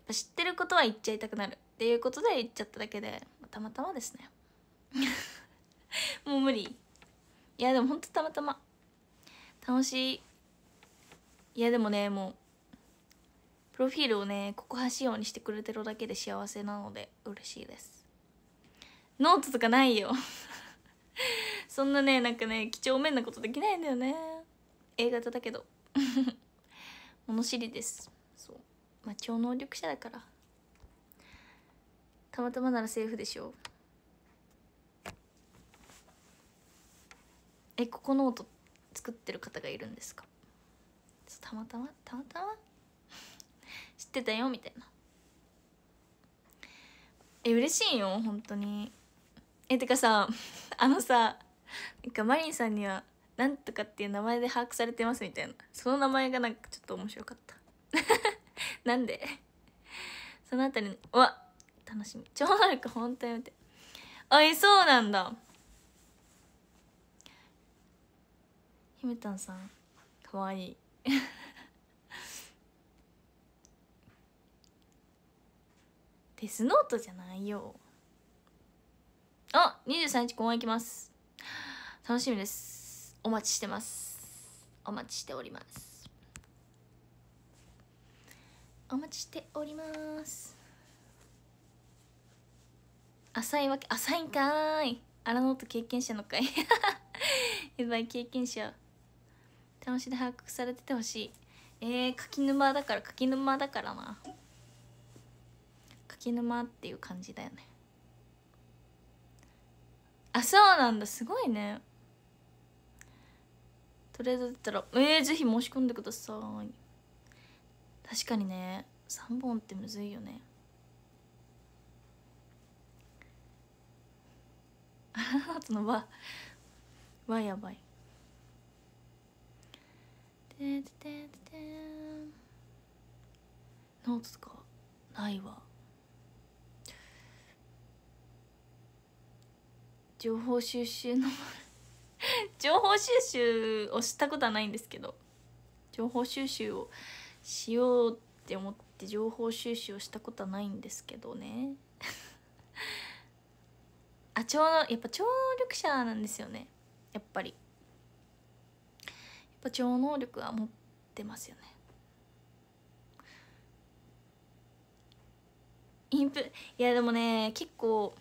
っぱ知ってることは言っちゃいたくなるっていうことで言っちゃっただけでたまたまですね もう無理いやでもほんとたまたま楽しいいやでもねもうプロフィールをねここ走るようにしてくれてるだけで幸せなので嬉しいですノートとかないよ そんなねなんかね几帳面なことできないんだよね A 型だけど 物知りですそうまあ超能力者だからたまたまならセーフでしょうえここノート作ってる方がいるんですかたまたまたまたま 知ってたよみたいなえ嬉しいよ本当にえてかさあのさなんかマリンさんにはなんとかっていう名前で把握されてますみたいなその名前がなんかちょっと面白かった なんでそのあたりうわ楽しみ超能力ほんとやめてあいそうなんだひめたんさんかわいい デスノートじゃないよあ23日公演行きます楽しみですお待ちしてますお待ちしておりますお待ちしております浅いわけ浅いんかいアラノート経験者の会 やばい経験者楽しんで把握されててほしいえー、柿沼だから柿沼だからな柿沼っていう感じだよねあそうなんだすごいねりあえずだったらえー、ぜひ申し込んでください確かにね3本ってむずいよねあと のわわやばいてててノートとかないわ情報収集の 情報収集をしたことはないんですけど情報収集をしようって思って情報収集をしたことはないんですけどね あ超やっぱ超能力者なんですよねやっぱりやっぱ超能力は持ってますよねインプいやでもね結構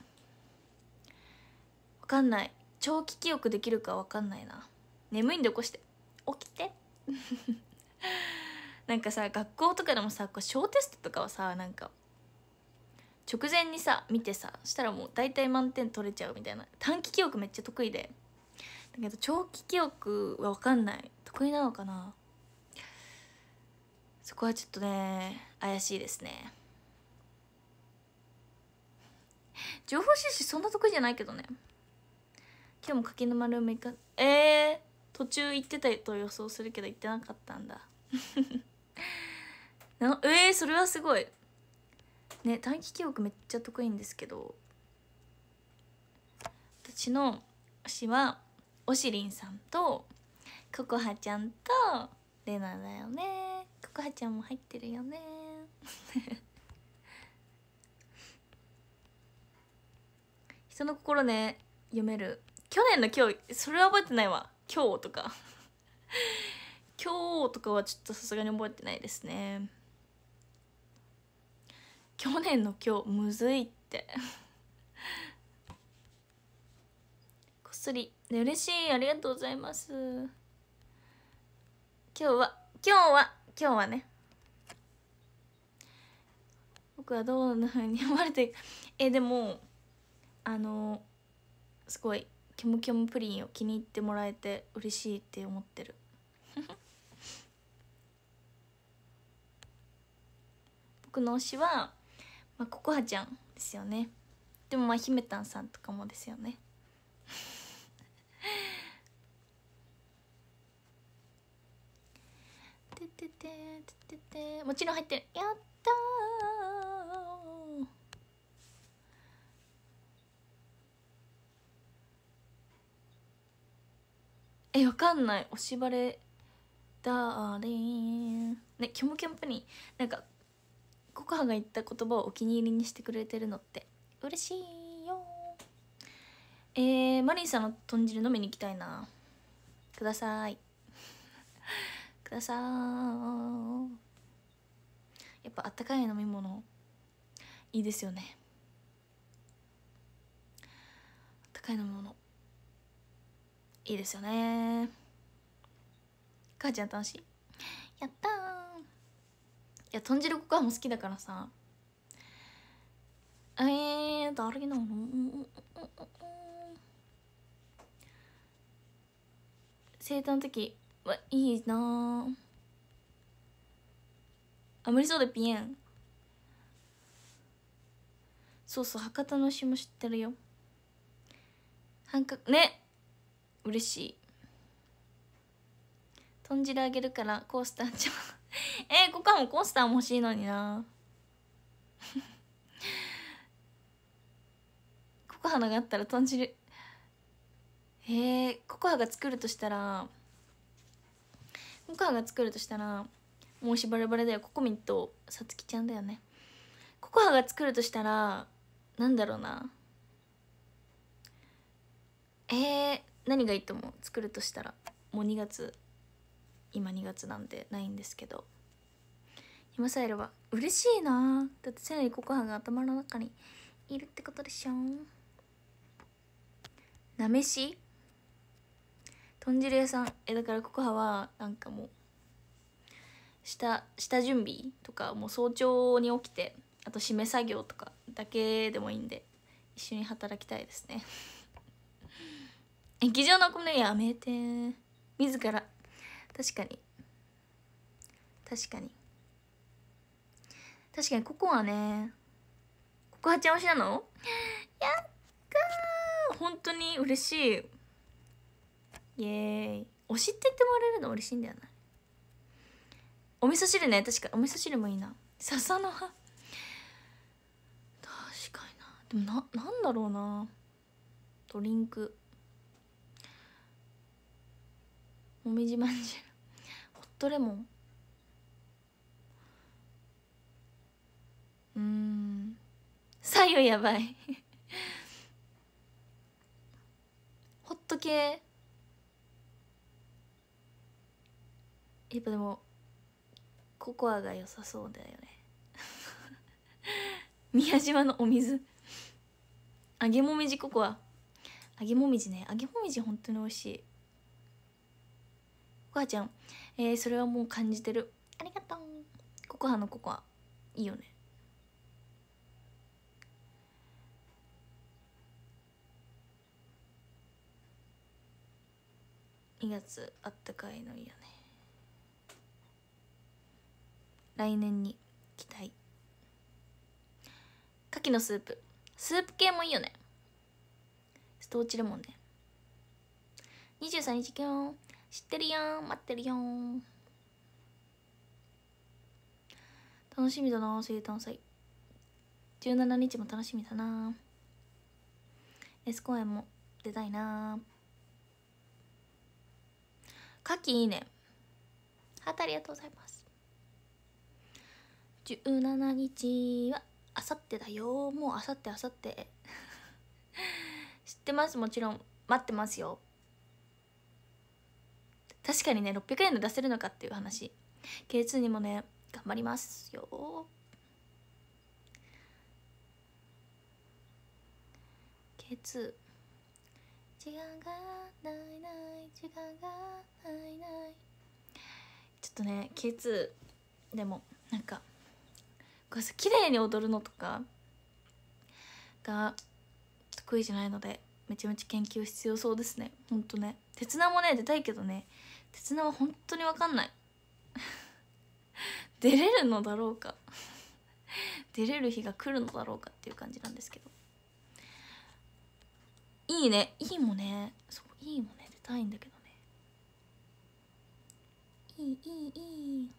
かんない長期記憶できるかわかんないな眠いんで起こして起きて なんかさ学校とかでもさこう小テストとかはさなんか直前にさ見てさしたらもう大体満点取れちゃうみたいな短期記憶めっちゃ得意でだけど長期記憶は分かんない得意なのかなそこはちょっとね怪しいですね情報収集そんな得意じゃないけどね今日も柿の丸梅かえー、途中行ってたと予想するけど行ってなかったんだ なえー、それはすごいね短期記憶めっちゃ得意んですけど私の推しはおしりんさんとここはちゃんとれなだよねここはちゃんも入ってるよね 人の心ね読める去年の今日それは覚えてないわ今日とか今日とかはちょっとさすがに覚えてないですね去年の今日むずいってこっそり嬉しいありがとうございます今日は今日は今日はね僕はどんなふうに思われてえでもあのすごいキムキムプリンを気に入ってもらえて嬉しいって思ってる 僕の推しは、まあ、ココハちゃんですよねでもまあひめたんさんとかもですよね ててててててもちろん入ってるやったーえわかんないおしばれだーリンねキョムキャンプになんかココハが言った言葉をお気に入りにしてくれてるのって嬉しいよえー、マリンさんの豚汁飲みに行きたいなください くださーいやっぱあったかい飲み物いいですよねあったかい飲み物いいですよね母ちゃん楽しいやったーいや豚汁ご飯も好きだからさえー、誰なの生誕の時はいいなあ無理そうでピエンそうそう博多の詩も知ってるよ半角ね嬉しい豚汁あげるからコースターちゃん えー、ここはもコースターも欲しいのになココハがあったら豚汁えー、ココハが作るとしたらココハが作るとしたらもうしバレバレだよココミンとさつきちゃんだよねココハが作るとしたらなんだろうなえー、何がいいと思う作るとしたらもう2月今2月なんでないんですけど今さえれば嬉しいなだってさナりココハが頭の中にいるってことでしょなめし豚汁屋さんえだからココハはなんかもう下下準備とかもう早朝に起きてあと締め作業とかだけでもいいんで一緒に働きたいですね液状の米やめて自ら確かに確かに確かにここはねここはちゃん推しなのやっかー本当に嬉しいイエーイ推しって言ってもらえるの嬉しいんだよなお味噌汁ね確かお味噌汁もいいな笹の葉確かになでもななんだろうなドリンクもみじまんじゅうホットレモンうん左右やばいホット系やっぱでもココアが良さそうだよね 宮島のお水揚げもみじココア揚げもみじね揚げもみじ本当に美味しいコアちゃん、えー、それはもう感じてるありがとうココアのココアいいよね2月あったかいのいいよね来年に期待牡蠣のスープスープ系もいいよねストーチレモンね23日きょ知ってるよ待ってるよ楽しみだな生誕祭17日も楽しみだな S 公演も出たいなカキいいねハートありがとうございます17日はあさってだよもうあさってあさって 知ってますもちろん待ってますよ確かにね600円で出せるのかっていう話 K2 にもね頑張りますよ K2 時間がないない時間がないないちょっとね K2 でもなんかこれさ綺麗に踊るのとかが得意じゃないのでめちゃめちゃ研究必要そうですねほんとね鉄菜もね出たいけどね鉄菜は本当に分かんない 出れるのだろうか出れる日が来るのだろうかっていう感じなんですけどいいねいいもねそういいもね出たいんだけどねいいいいいい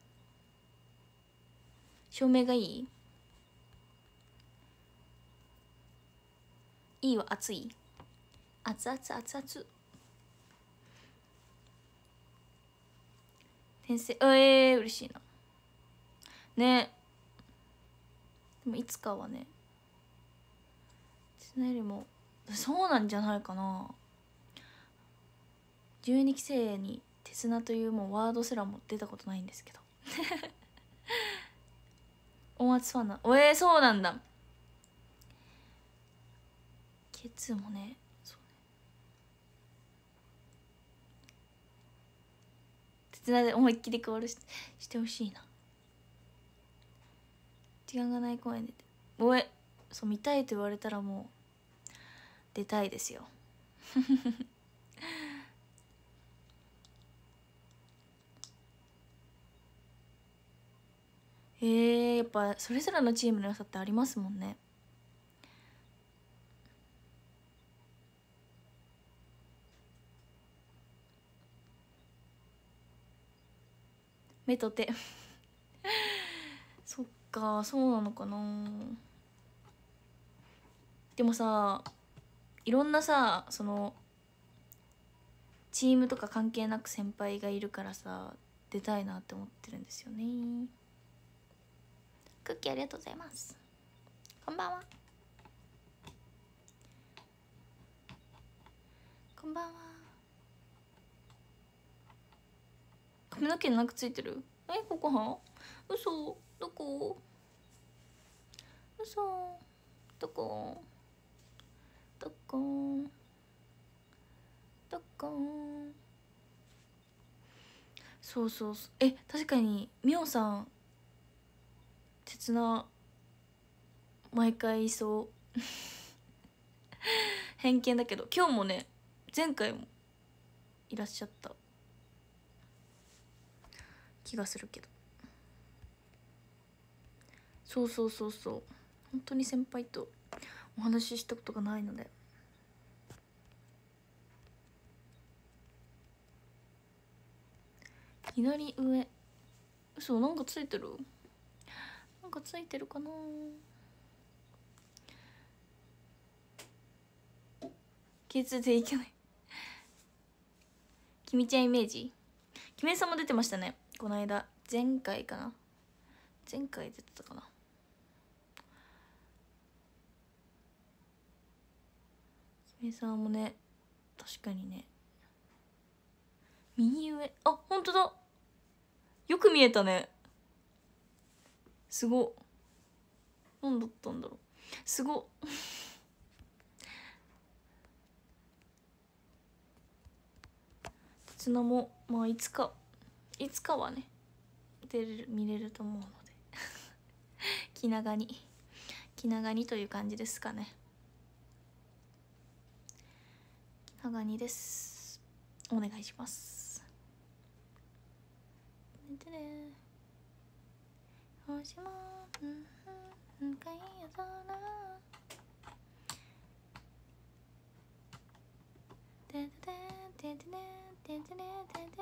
照明がいいいいは熱い熱々熱々編成ええー、嬉しいなねでもいつかはねそれよりもそうなんじゃないかな12期生に「手綱」というもうワードすらも出たことないんですけど音圧ファンなおえー、そうなんだケツもねいで思いっきりコールししてほしいな時間がない公演でおえそう見たいと言われたらもう出たいですよ えー、やっぱそれぞれのチームの良さってありますもんね目と手 そっかそうなのかなでもさいろんなさそのチームとか関係なく先輩がいるからさ出たいなって思ってるんですよねクッキーありがとうございますこんばんはこんばんは髪の毛なくついてるえここは嘘どこ嘘どこどこどこそうそうそうえ確かにみおさん鉄な毎回いそう 偏見だけど今日もね前回もいらっしゃった気がするけどそうそうそうそう本当に先輩とお話ししたことがないので左上嘘なんかついてるなんかついてるかな気いていけない君ちゃんイメージ君面さんも出てましたねこの間前回かな前回出てたかなすみさんもね確かにね右上あ本当だよく見えたねすご何だったんだろうすご 鉄菜もまあいつかいつかはね出れる見れると思うので 気長に気長にという感じですかね気長にですお願いします寝てね星もんかい空てててててててててててて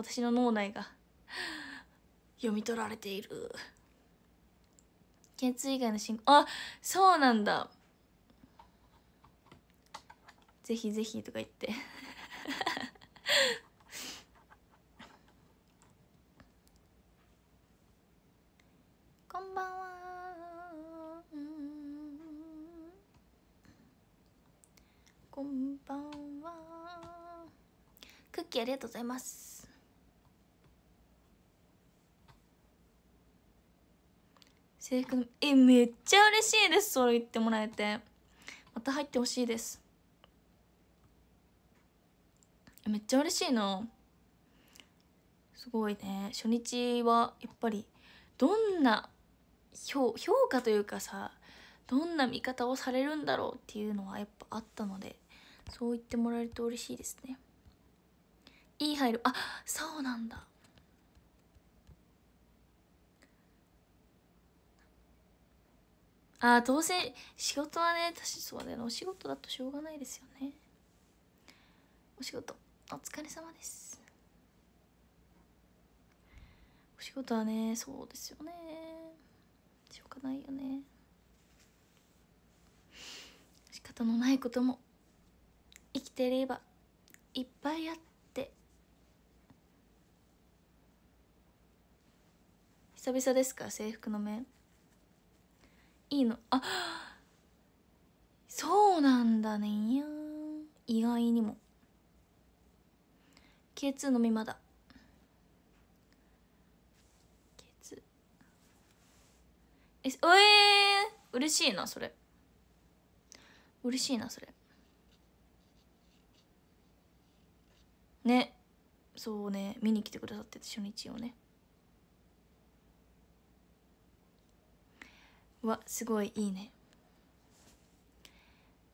私の脳内が読み取られている血以外の進行あそうなんだぜひぜひとか言って こんばんはこんばんはクッキーありがとうございます制服のえめっちゃ嬉しいですそれ言ってもらえてまた入ってほしいですめっちゃ嬉しいなすごいね初日はやっぱりどんな評価というかさどんな見方をされるんだろうっていうのはやっぱあったのでそう言ってもらえると嬉しいですねいい入るあそうなんだああ、当然、仕事はね、私、そうだよね。お仕事だとしょうがないですよね。お仕事、お疲れ様です。お仕事はね、そうですよね。しょうがないよね。仕方のないことも、生きてれば、いっぱいあって。久々ですか、制服の面。いいのあそうなんだね意外にも K2 のみまだ K2 えっえー、嬉しいなそれ嬉しいなそれねそうね見に来てくださって初日をねわすごいいいね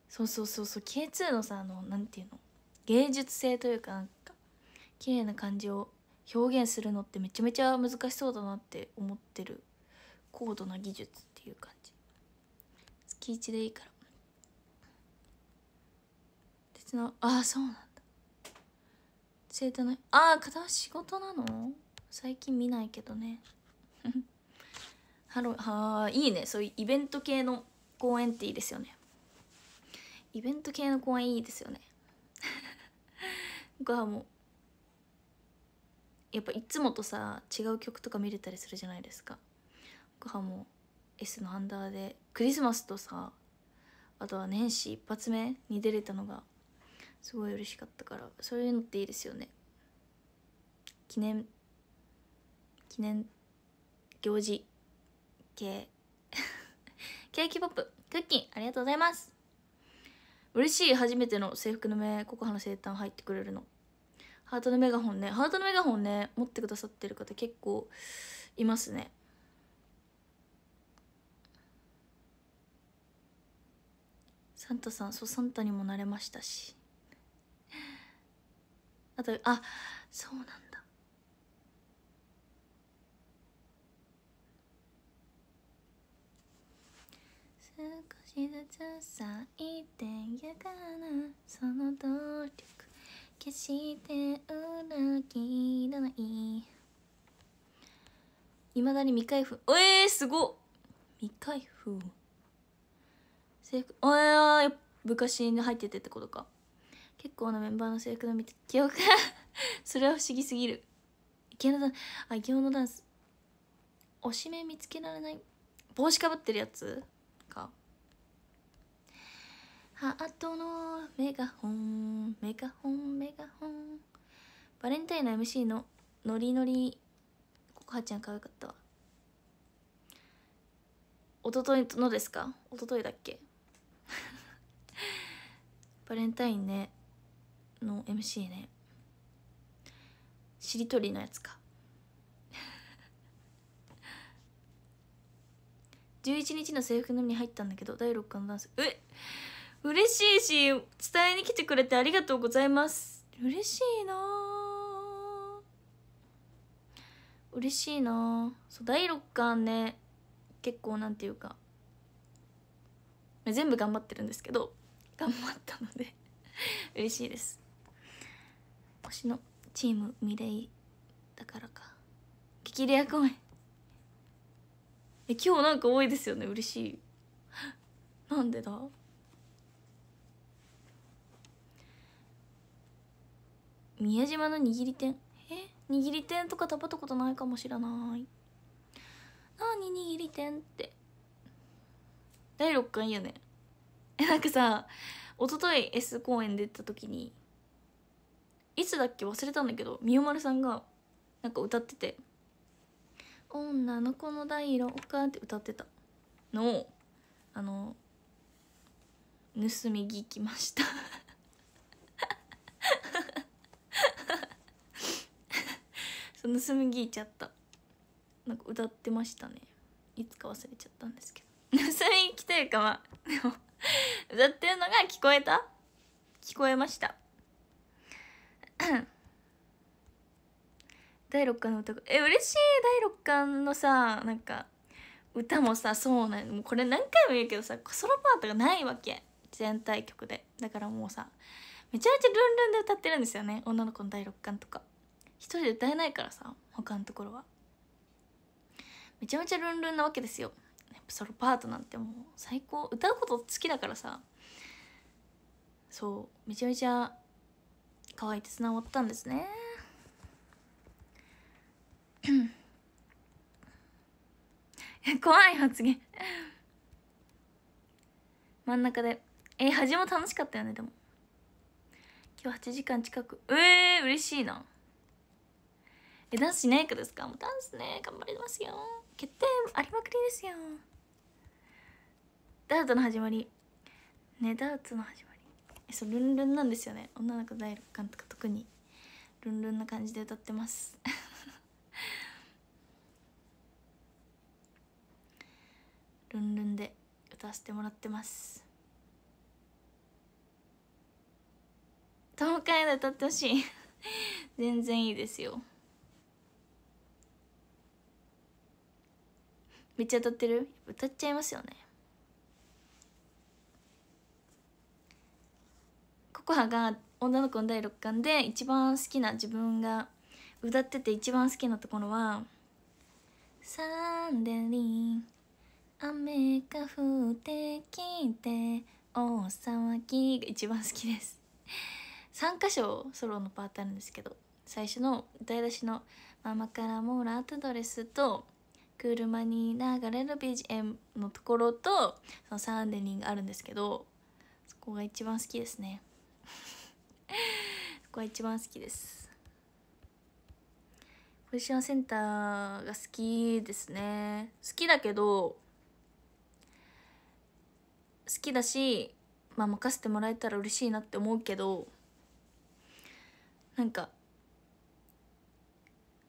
そうそうそうそう K2 のさあのなんていうの芸術性というかなんか綺麗な感じを表現するのってめちゃめちゃ難しそうだなって思ってる高度な技術っていう感じ月1でいいから別のああそうなんだ生徒のああ片足仕事なの最近見ないけどねハロはいいねそういうイベント系の公演っていいですよねイベント系の公演いいですよね 僕はもうやっぱいつもとさ違う曲とか見れたりするじゃないですかご飯も S のアンダーでクリスマスとさあとは年始一発目に出れたのがすごい嬉しかったからそういうのっていいですよね記念記念行事ケー ケーキポップクッキーありがとうございます嬉しい初めての制服の目ココハの生誕入ってくれるのハートのメガホンねハートのメガホンね持ってくださってる方結構いますねサンタさんそうサンタにもなれましたしあとあそうなんだ少しずつ咲いてやかなその努力決して裏切らないいまだに未開封えー、すごっ未開封制服ああ昔に入っててってことか結構なメンバーの制服の見て記憶がそれは不思議すぎる池のダあ行のダンスおしめ見つけられない帽子かぶってるやつハートのメガホンメガホンメガホンバレンタインの MC のノリノリここはちゃん可愛かったわとといのですかおとといだっけ バレンタインねの MC ねしりとりのやつか11 日の制服のみに入ったんだけど第6巻のダンスえっ嬉しいし伝えに来てくれてありがとうございます嬉しいな嬉しいなそう第6巻ね結構なんていうか全部頑張ってるんですけど頑張ったので 嬉しいです星のチームミレイだからか激レア公演え今日なんか多いですよね嬉しいなんでだ宮島の握り店え握り店とか食べたことないかもしれない何握り店って第6感やねえなんかさ一昨日 S 公演出た時にいつだっけ忘れたんだけどみよまるさんがなんか歌ってて「女の子の第廊下」って歌ってたのをあの盗み聞きましたそう盗み聞いちゃったなんか歌ってましたねいつか忘れちゃったんですけど盗み聞きというかまあでも歌ってるのが聞こえた聞こえました 第6巻の歌え嬉しい第6巻のさなんか歌もさそうなのこれ何回も言うけどさソロパートがないわけ全体曲でだからもうさめちゃめちゃルンルンで歌ってるんですよね女の子の第6巻とか一人で歌えないからさ他のところはめちゃめちゃルンルンなわけですよやっぱソロパートなんてもう最高歌うこと好きだからさそうめちゃめちゃ可愛いってつながったんですね 怖い発言真ん中でえー、恥も楽しかったよねでも今日8時間近くええー、嬉しいなえダンスしないかですかもうダンスね頑張りますよ決定ありまくりですよダウトの始まりねダウトの始まりえそうルンルンなんですよね女の子第六感とか特にルンルンな感じで歌ってます ルンルンで歌わせてもらってます東海で歌ってほしい 全然いいですよめっちゃ歌ってる歌っちゃいますよねココハが女の子の第6巻で一番好きな自分が歌ってて一番好きなところは「サンデリー雨が降ってきて大騒ぎ」が一番好きです3箇所ソロのパートあるんですけど最初の歌い出しの「ママからもらったドレス」と「車に流れる BGM のところとそのサンデニンがあるんですけどそこが一番好きですね そこが一番好きですポジションセンターが好きですね好きだけど好きだしまあ任せてもらえたら嬉しいなって思うけどなんか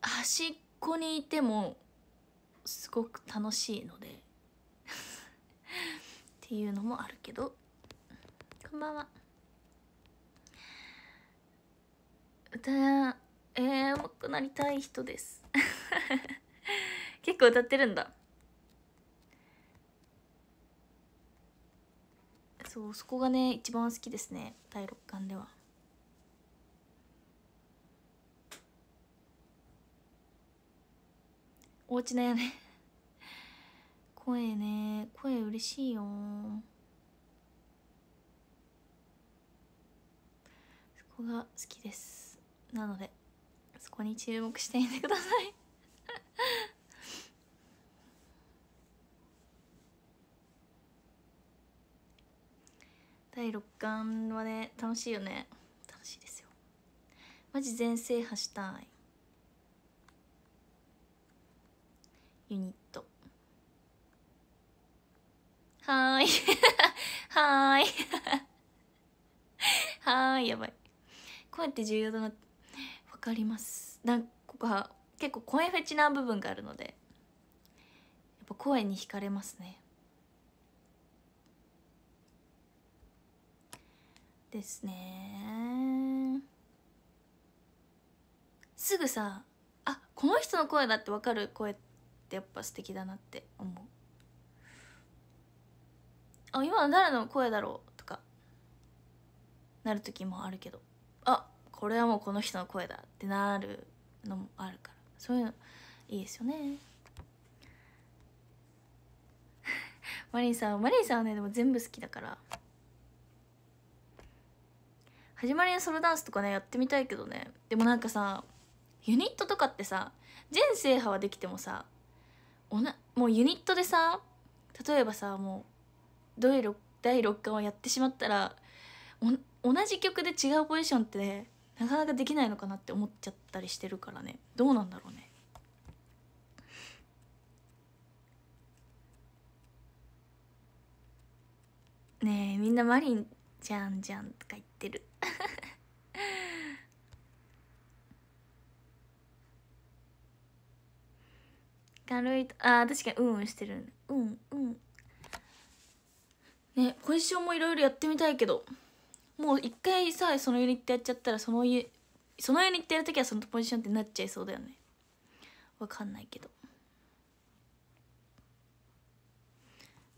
端っこにいてもすごく楽しいので っていうのもあるけどこんばんは歌えー、うくなりたい人です 結構歌ってるんだそうそこがね一番好きですね第六感ではお家だよね声ね声嬉しいよそこが好きですなのでそこに注目してみてください 第6巻はね楽しいよね楽しいですよマジ全制覇したいユニットはーい はーい はーいやばいこうやって重要だなわかりますなんか結構声フェチな部分があるのでやっぱ声に惹かれますねですねすぐさあこの人の声だって分かる声ってやっぱ素敵だなって思うあ今の誰の声だろうとかなる時もあるけどあこれはもうこの人の声だってなるのもあるからそういうのいいですよね マリンさんマリンさんはねでも全部好きだから始まりのソロダンスとかねやってみたいけどねでもなんかさユニットとかってさ全制覇はできてもさおなもうユニットでさ例えばさもう第 6, 第巻をやってしまったら同じ曲で違うポジションって、なかなかできないのかなって思っちゃったりしてるからねどうなんだろうね。ねえみんな「マリンじゃんじゃん」とか言ってる軽いとああ確かにうんうんしてるうんうんねポジションもいろいろやってみたいけどもう一回さそのユニットやっちゃったらそのユそのユニットやるときはそのポジションってなっちゃいそうだよねわかんないけど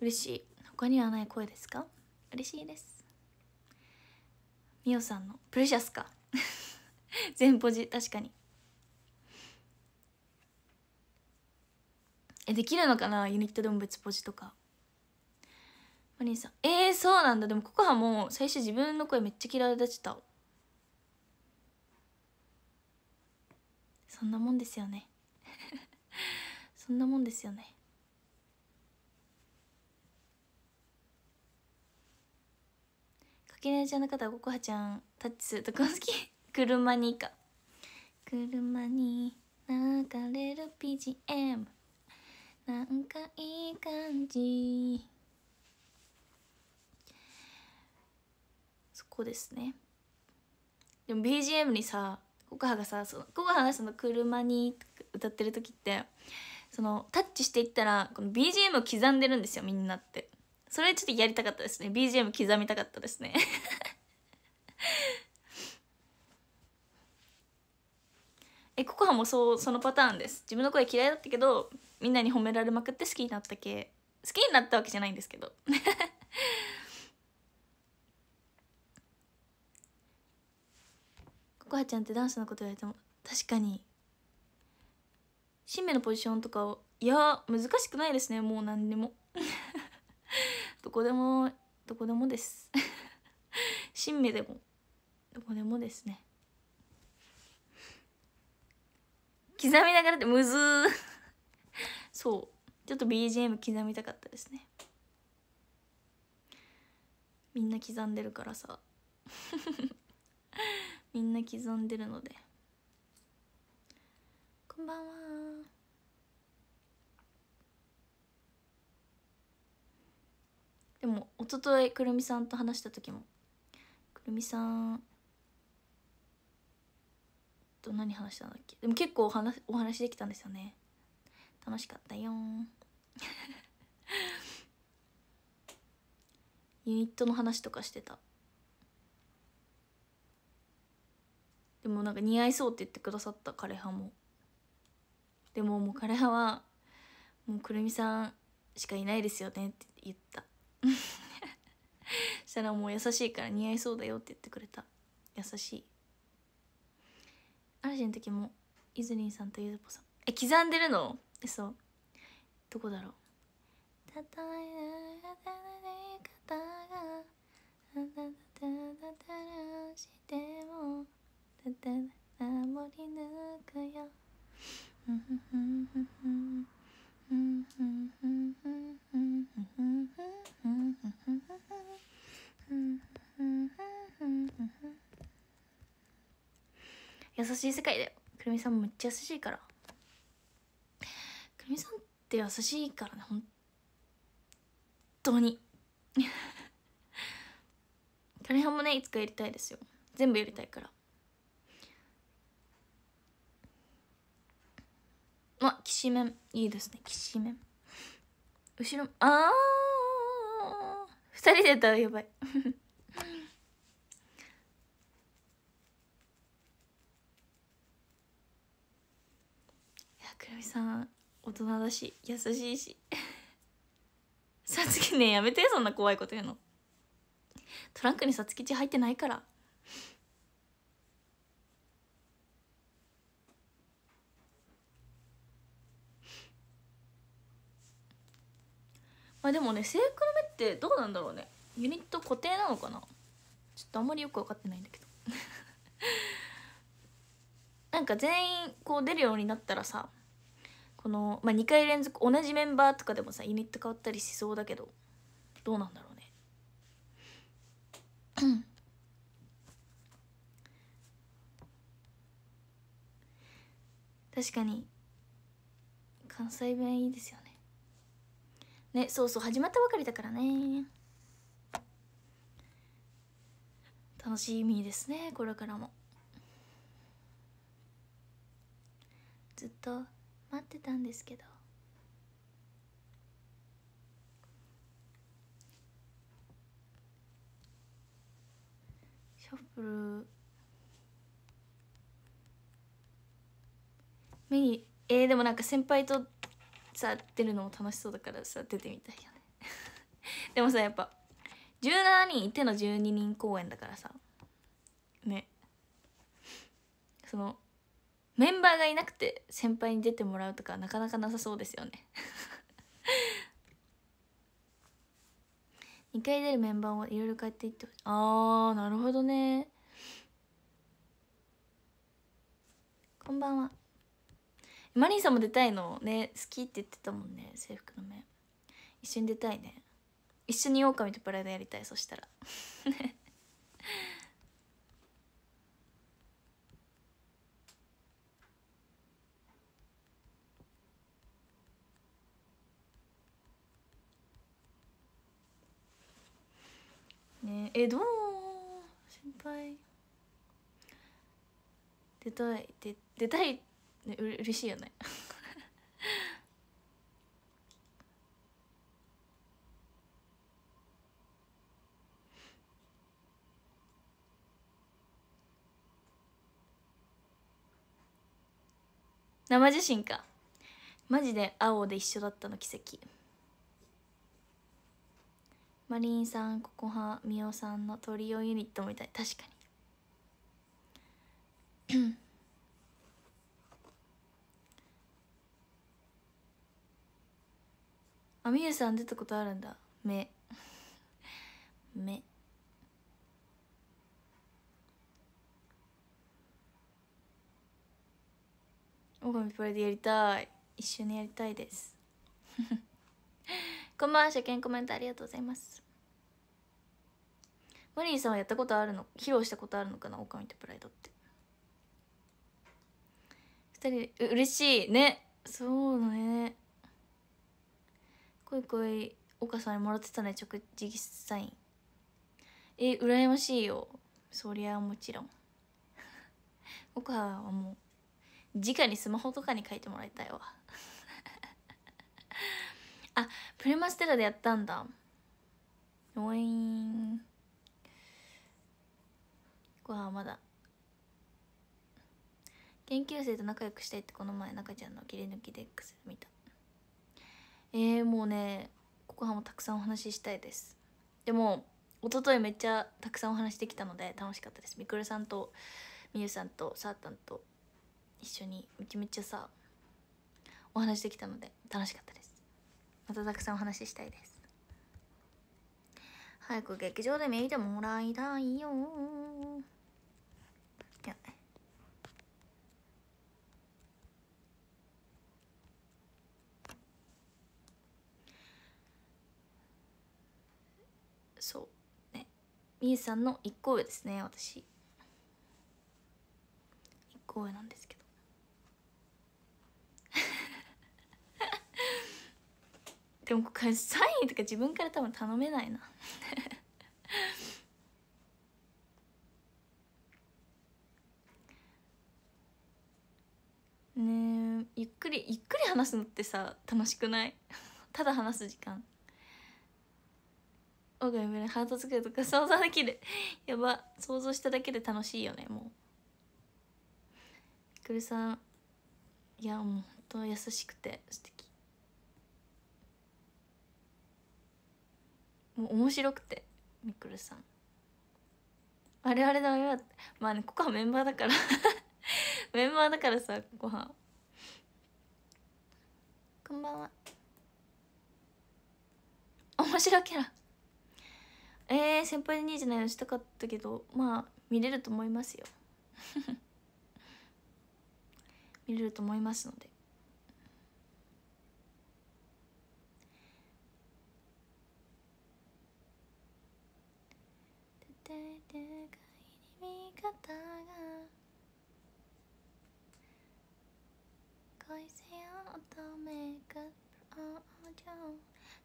嬉しい他にはない声ですか嬉しいですみおさんのプレシャスか 全ポジ確かにえできるのかなユニットでも別ポジとかマリンさんえー、そうなんだでもココハも最初自分の声めっちゃ嫌いだったそんなもんですよね そんなもんですよねかられちゃんの方はココハちゃんタッチするとこ好き 車にか車に流れる BGM なんかいい感じそこですねでも BGM にさココハがさそのココハがその車に歌ってる時ってそのタッチしていったらこの BGM を刻んでるんですよみんなってそれちょっとやりたかったですね BGM 刻みたかったですねえココハもそうそのパターンです自分の声嫌いだったけどみんなに褒められまくって好きになった系好きになったわけじゃないんですけど ココハちゃんってダンスのこと言われても確かに新芽のポジションとかをいや難しくないですねもう何でも どこでもどこでもです 新芽でもどこでもですね刻みながらってむずー そうちょっと BGM 刻みたかったですねみんな刻んでるからさ みんな刻んでるのでこんばんはでも一昨日くるみさんと話した時もくるみさんと何話したんだっけでも結構お話お話できたんですよね楽しかったよ ユニットの話とかしてたでもなんか似合いそうって言ってくださった枯葉もでももう枯葉はもうくるみさんしかいないですよねって言った したらもう優しいから似合いそうだよって言ってくれた優しい嵐の時もイズリンさんとゆずぽさんえ刻んでるのえそうどこだろうたたえたがあたたたらしてもたた守り抜くよ優しい世界だよくるみさんめっちゃ優しいからくるみさんって優しいからね本当にカ さんもねいつかやりたいですよ全部やりたいからあきしめんいいですねきしめん後ろああ2人で歌うやばいみさん大人だし優しいし さつきねやめてそんな怖いこと言うのトランクにさつきち入ってないからまあでもね制服の目ってどうなんだろうねユニット固定なのかなちょっとあんまりよく分かってないんだけど なんか全員こう出るようになったらさこの、まあ、2回連続同じメンバーとかでもさユニット変わったりしそうだけどどうなんだろうね確かに関西弁いいですよねねそうそう始まったばかりだからね楽しみですねこれからもずっと待ってたんですけどショッフル目にえー、でもなんか先輩とさ出るのも楽しそうだからさ出てみたいよね でもさやっぱ17人いての12人公演だからさねそのメンバーがいなくて先輩に出てもらうとかなかなかなさそうですよね2 回出るメンバーをいろいろ変えていってほしいああなるほどねこんばんはマリンさんも出たいのね好きって言ってたもんね制服の面一緒に出たいね一緒に狼とプライドやりたいそしたらねねえどう心配出たい出出たい、ね、う嬉しいよね 生自身かマジで青で一緒だったの奇跡マリンさんここはみおさんのトリオユニットみたい確かに あみゆさん出たことあるんだ目 目オガミプラでやりたい一緒にやりたいです こんばんは初見コメントありがとうございますマリーさんはやったことあるの披露したことあるのかな「オオカミとプライド」って2人う嬉しいねそうだねこいこい岡さんにもらってたね直直サインえ羨ましいよそりゃもちろん岡はもう直にスマホとかに書いてもらいたいわあプリマステラでやったんだおいんごはまだ研究生と仲良くしたいってこの前中ちゃんの切り抜きでス見たえー、もうねここはもたくさんお話ししたいですでも一昨日めっちゃたくさんお話できたので楽しかったですみくるさんとみゆさんとさーたんと一緒にめちゃめちゃさお話できたので楽しかったですまたたくさんお話ししたいです早く劇場で見てもらいたいよいやそうねみゆさんの1個上ですね私1個上なんですけどでもこれサインとか自分から多分頼めないな ねゆっくりゆっくり話すのってさ楽しくない ただ話す時間オーガにハート作るとか想像できる やば想像しただけで楽しいよねもうくるさんいやもうほんと優しくて素敵もう面白くてみくるさん我々の親はまあねここはメンバーだから メンバーだからさご飯こんばんは面白キャラえー、先輩にじゃないのしたかったけどまあ見れると思いますよ 見れると思いますので伝えて甲斐味方が恋せよ乙女が王女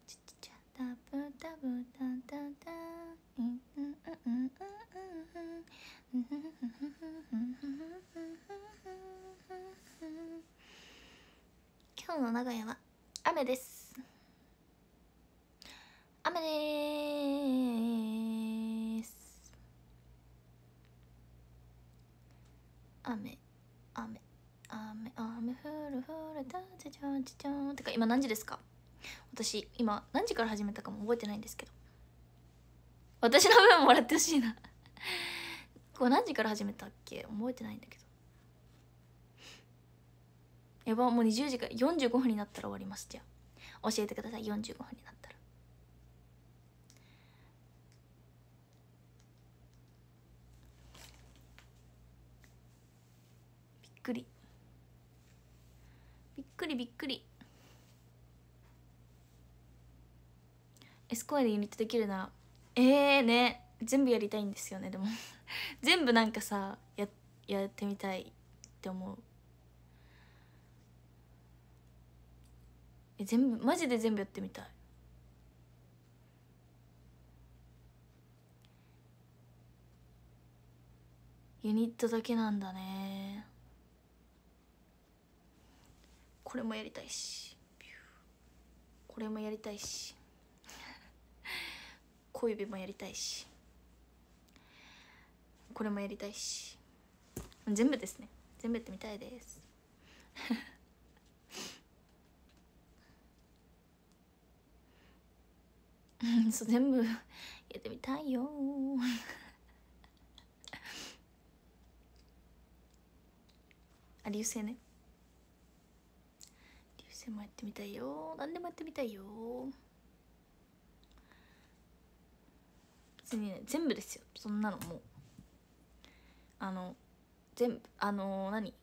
ちちちゃダブダブダダダんうんう今日の名古屋は雨です雨です雨雨雨雨降る降るだじゃじゃんじゃんってか今何時ですか私今何時から始めたかも覚えてないんですけど私の分もらってほしいな これ何時から始めたっけ覚えてないんだけどやばもう20時から45分になったら終わりますじゃあ教えてください45分になったらくりびっくりスコアでユニットできるならええー、ね全部やりたいんですよねでも 全部なんかさややってみたいって思うえ全部マジで全部やってみたいユニットだけなんだねこれもやりたいしこれもやりたいし 小指もやりたいしこれもやりたいし全部ですね全部やってみたいです そう全部やってみたいよあ流星ね私もやってみたいよ何でもやってみたいよ別にね全部ですよそんなのもうあの全部あのー、何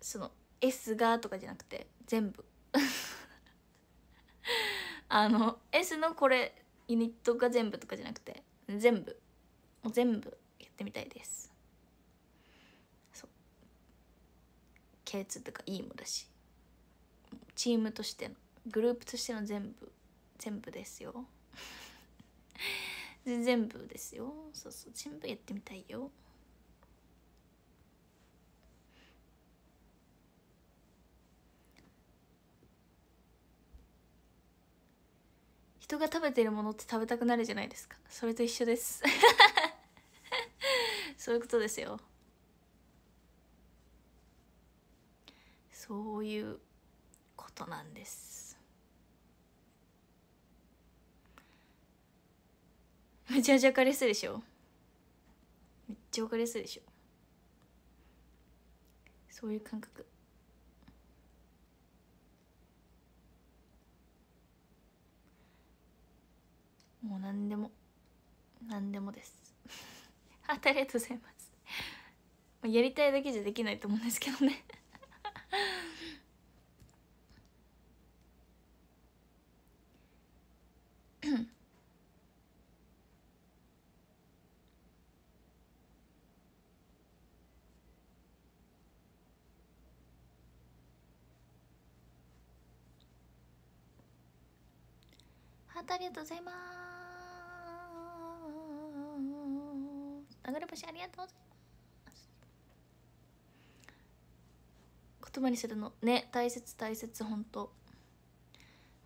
その S がとかじゃなくて全部 あの S のこれユニットが全部とかじゃなくて全部もう全部やってみたいです系列とかいいもだしチームとしてのグループとしての全部全部ですよ全部ですよそうそう全部やってみたいよ人が食べてるものって食べたくなるじゃないですかそれと一緒です そういうことですよそういうことなんですめちゃめちゃ分かりやすいでしょめっちゃ分かりやすいでしょそういう感覚もう何でも何でもです ありがとうございますやりたいだけじゃできないと思うんですけどねハーありがとうございます流れ星ありがとうございます言葉にするのね大切大切ほんと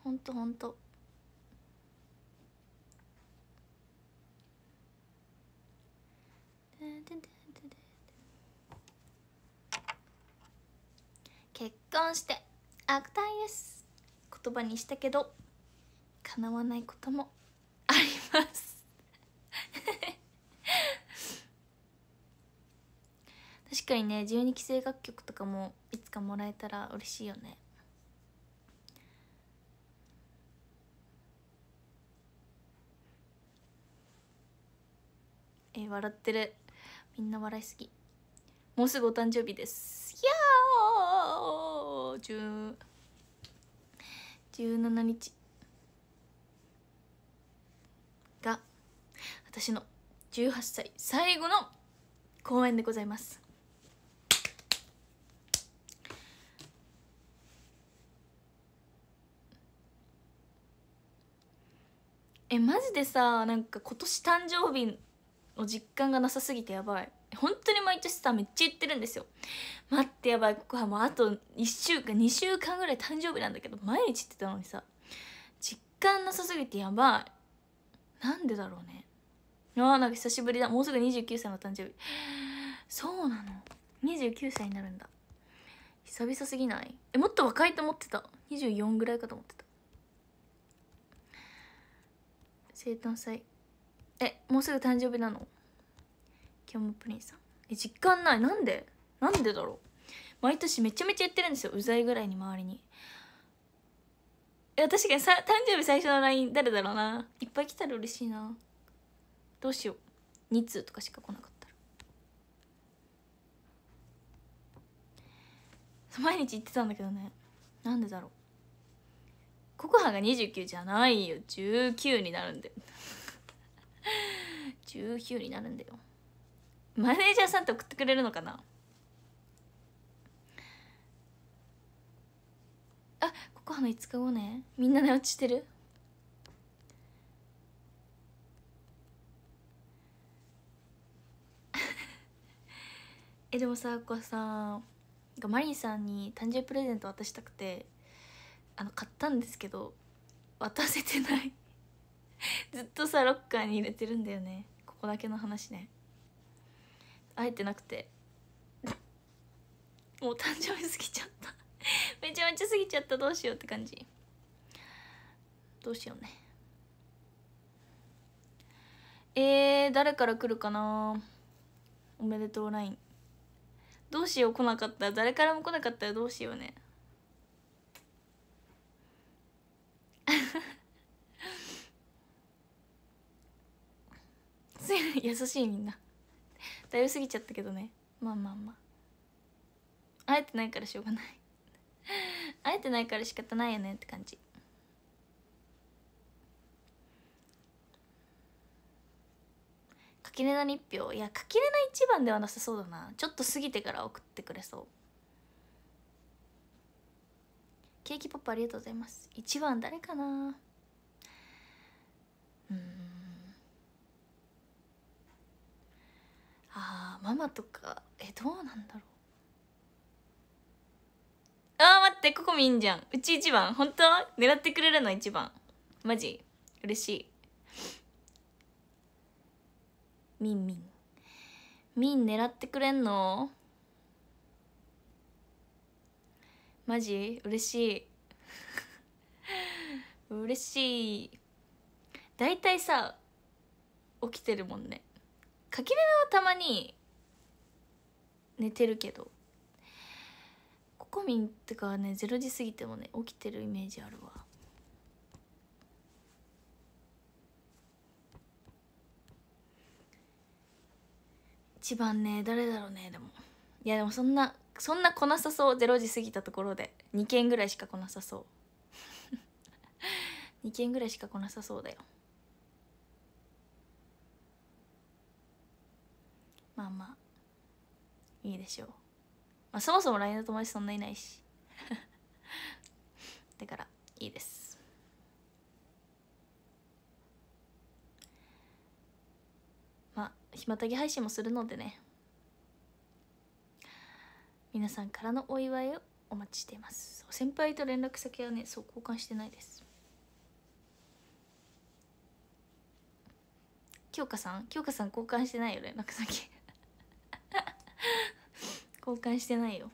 ほんとほんと結婚して悪態です言葉にしたけど叶わないこともあります 確かにね12期生楽曲とかも1かもらえたら嬉しいよねえ笑ってるみんな笑いすぎもうすぐお誕生日ですいやー1 17日が私の18歳最後の公演でございますえマジでさなんか今年誕生日の実感がなさすぎてやばい本当に毎年さめっちゃ言ってるんですよ待ってやばいここはもうあと1週間2週間ぐらい誕生日なんだけど毎日言ってたのにさ実感なさすぎてやばいなんでだろうねあなんか久しぶりだもうすぐ29歳の誕生日そうなの29歳になるんだ久々すぎないえもっと若いと思ってた24ぐらいかと思ってた生誕祭えもうすぐ誕生日なの今日もプリンさんえ実感ないなんでなんでだろう毎年めちゃめちゃやってるんですようざいぐらいに周りにえや確かにさ誕生日最初の LINE 誰だろうないっぱい来たら嬉しいなどうしよう2通とかしか来なかったら毎日行ってたんだけどねなんでだろうココハが29じゃないよ19になるんだよ19 になるんだよマネージャーさんって送ってくれるのかなあココハの5日後ねみんな寝落ちしてる えでもさこうさマリンさんに誕生日プレゼント渡したくてあの買ったんですけど渡せてない ずっとさロッカーに入れてるんだよねここだけの話ね会えてなくてもう誕生日過ぎちゃった めちゃめちゃ過ぎちゃったどうしようって感じどうしようねえー、誰から来るかなおめでとうラインどうしよう来なかった誰からも来なかったらどうしようね優しいみんなだいぶ過ぎちゃったけどねまあまあまあ会えてないからしょうがない 会えてないから仕方ないよねって感じ垣根な日表いや垣根な一番ではなさそうだなちょっと過ぎてから送ってくれそうケーキポップありがとうございます一番誰かなうんああママとかえどうなんだろうああ待ってここみんじゃんうち1番本当狙ってくれるの1番マジ嬉しいみんみんみん狙ってくれんのマジ嬉しい 嬉しい大体さ起きてるもんね垣根はたまに寝てるけどココミンってかね0時過ぎてもね起きてるイメージあるわ一番ね誰だろうねでもいやでもそんなそんな来なさそう0時過ぎたところで2件ぐらいしか来なさそう2件 ぐらいしか来なさそうだよまあまあいいでしょう、まあ、そもそも LINE の友達そんないないし だからいいですまあひまたぎ配信もするのでね皆さんからのお祝いをお待ちしています先輩と連絡先はねそう交換してないです京香さん京香さん交換してないよ連絡先交換してないよ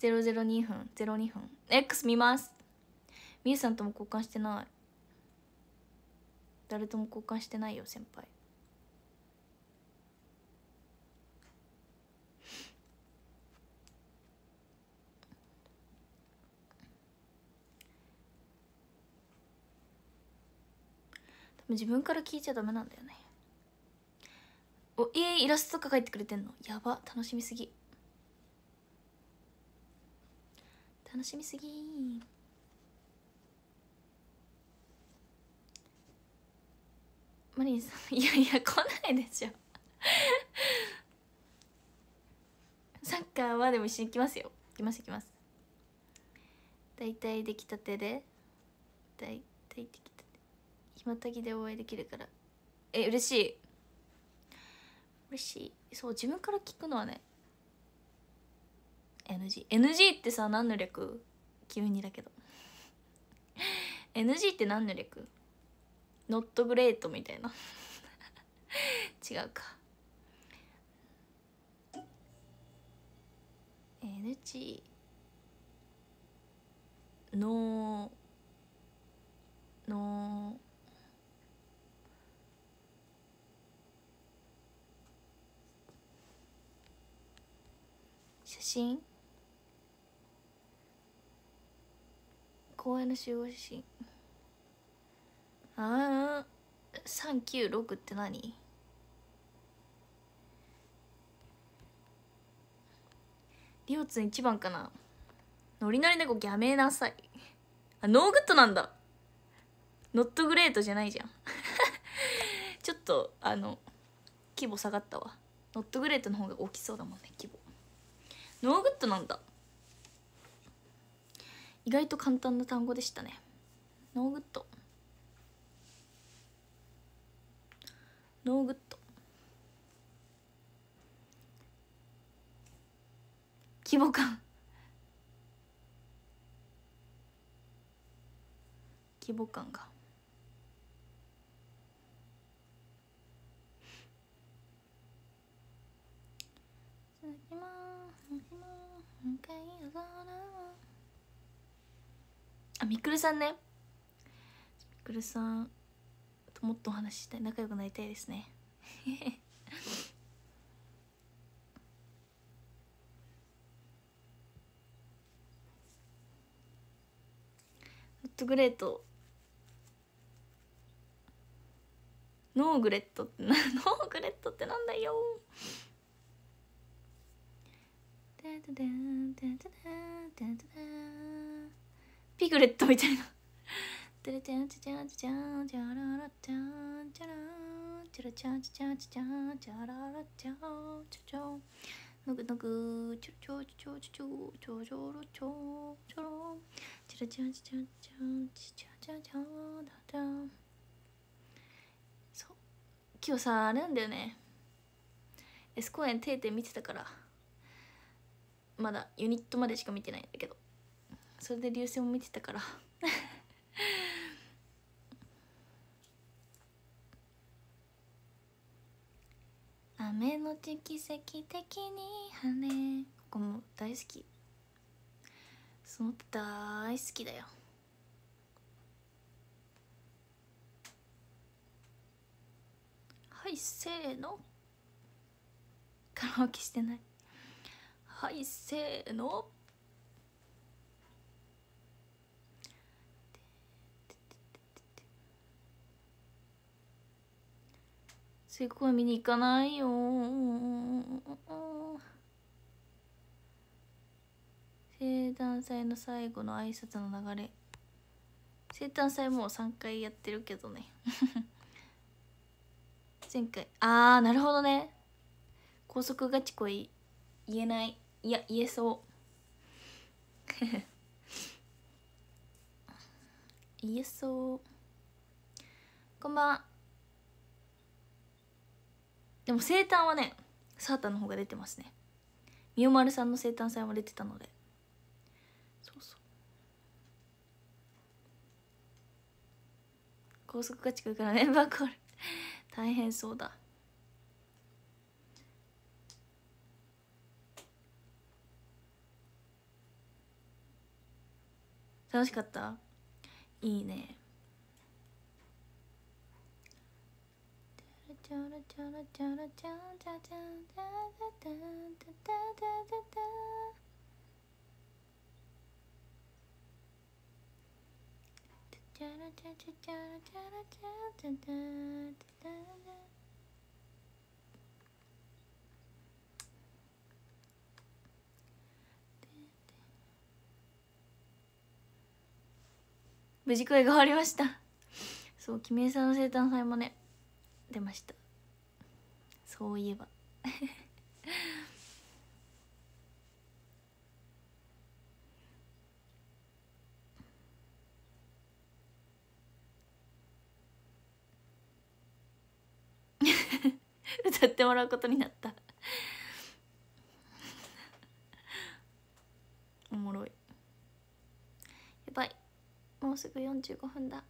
002分02分 X 見ますみゆさんとも交換してない誰とも交換してないよ先輩自分から聞いちゃダメなんだよねおえー、イラストとか描いてくれてんのやば楽しみすぎ楽しみすぎマリンさん いやいや来ないでしょ サッカーはでも一緒に来ますよ行きます行きます大体出来たてで大体出来またぎでお会いできるからえ嬉しい嬉しいそう自分から聞くのはね NGNG NG ってさ何の略急にだけど NG って何の略ノット r レー t みたいな 違うか NG ノーノー信公園の集合写真ああ396って何リオツン1番かなノリノリ猫メめなさいあノーグッドなんだノットグレートじゃないじゃん ちょっとあの規模下がったわノットグレートの方が大きそうだもんね規模ノーグッドなんだ意外と簡単な単語でしたねノーグッドノーグッド規模感規模感があみくるさんねみくるさんともっとお話ししたい仲良くなりたいですねホ ットグレートノーグレットって ノーグレットってなんだよピグレットみたいなのぐのぐちょちょちょちょちょちょちょろちょちょろちらちらちらちらちらちらちらちだそう今日さあれなんだよね S ン演定点見てたからまだユニットまでしか見てないんだけどそれで流星も見てたから 雨のち奇跡的に晴ここも大好きその大好きだよはいせーのカラオケしてないはいせーのすごい見に行かないよ生誕祭の最後の挨拶の流れ生誕祭もう3回やってるけどね 前回ああなるほどね高速ガチ恋言えないいや言えそう 言えそうこんばんはでも生誕はねサータの方が出てますねみおまるさんの生誕祭も出てたのでそうそう高速が近いからメンバーコール大変そうだ楽しかったいいねチャラチャラチャラチャチャチャチャチャチャチャチャチャチャラチャチャチャラチャラチャチャチャチャチャチャ無事声が終わりましたそう君江さんの生誕祭もね出ましたそういえば 歌ってもらうことになったおもろいもうすぐ45分だ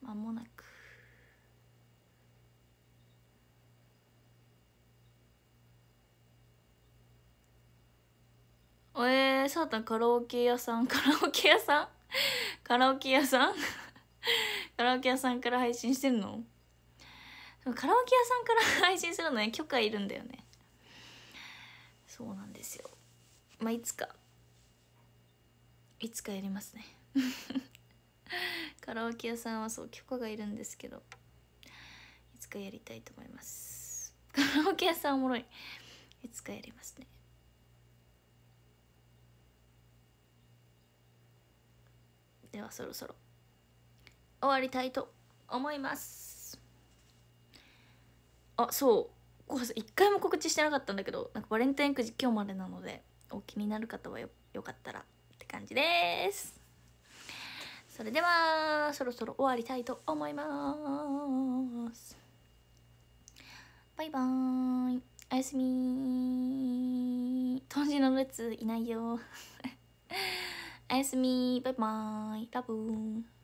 まもなくえー、サータンカラオケ屋さん カラオケ屋さんカラオケ屋さん カラオケ屋さんから配信してんのカラオケ屋さんから配信するのね許可いるんだよねそうなんですよまあいつかいつかやりますね カラオケ屋さんはそう許可がいるんですけどいつかやりたいと思いますカラオケ屋さんおもろいいつかやりますねではそろそろ終わりたいと思いますあそうごはん一回も告知してなかったんだけどなんかバレンタインくじ今日までなのでお気になる方はよよかったらって感じですそれではそろそろ終わりたいと思いますバイバーイおやすみ豚汁の列いないよ おやすみバイバイラブー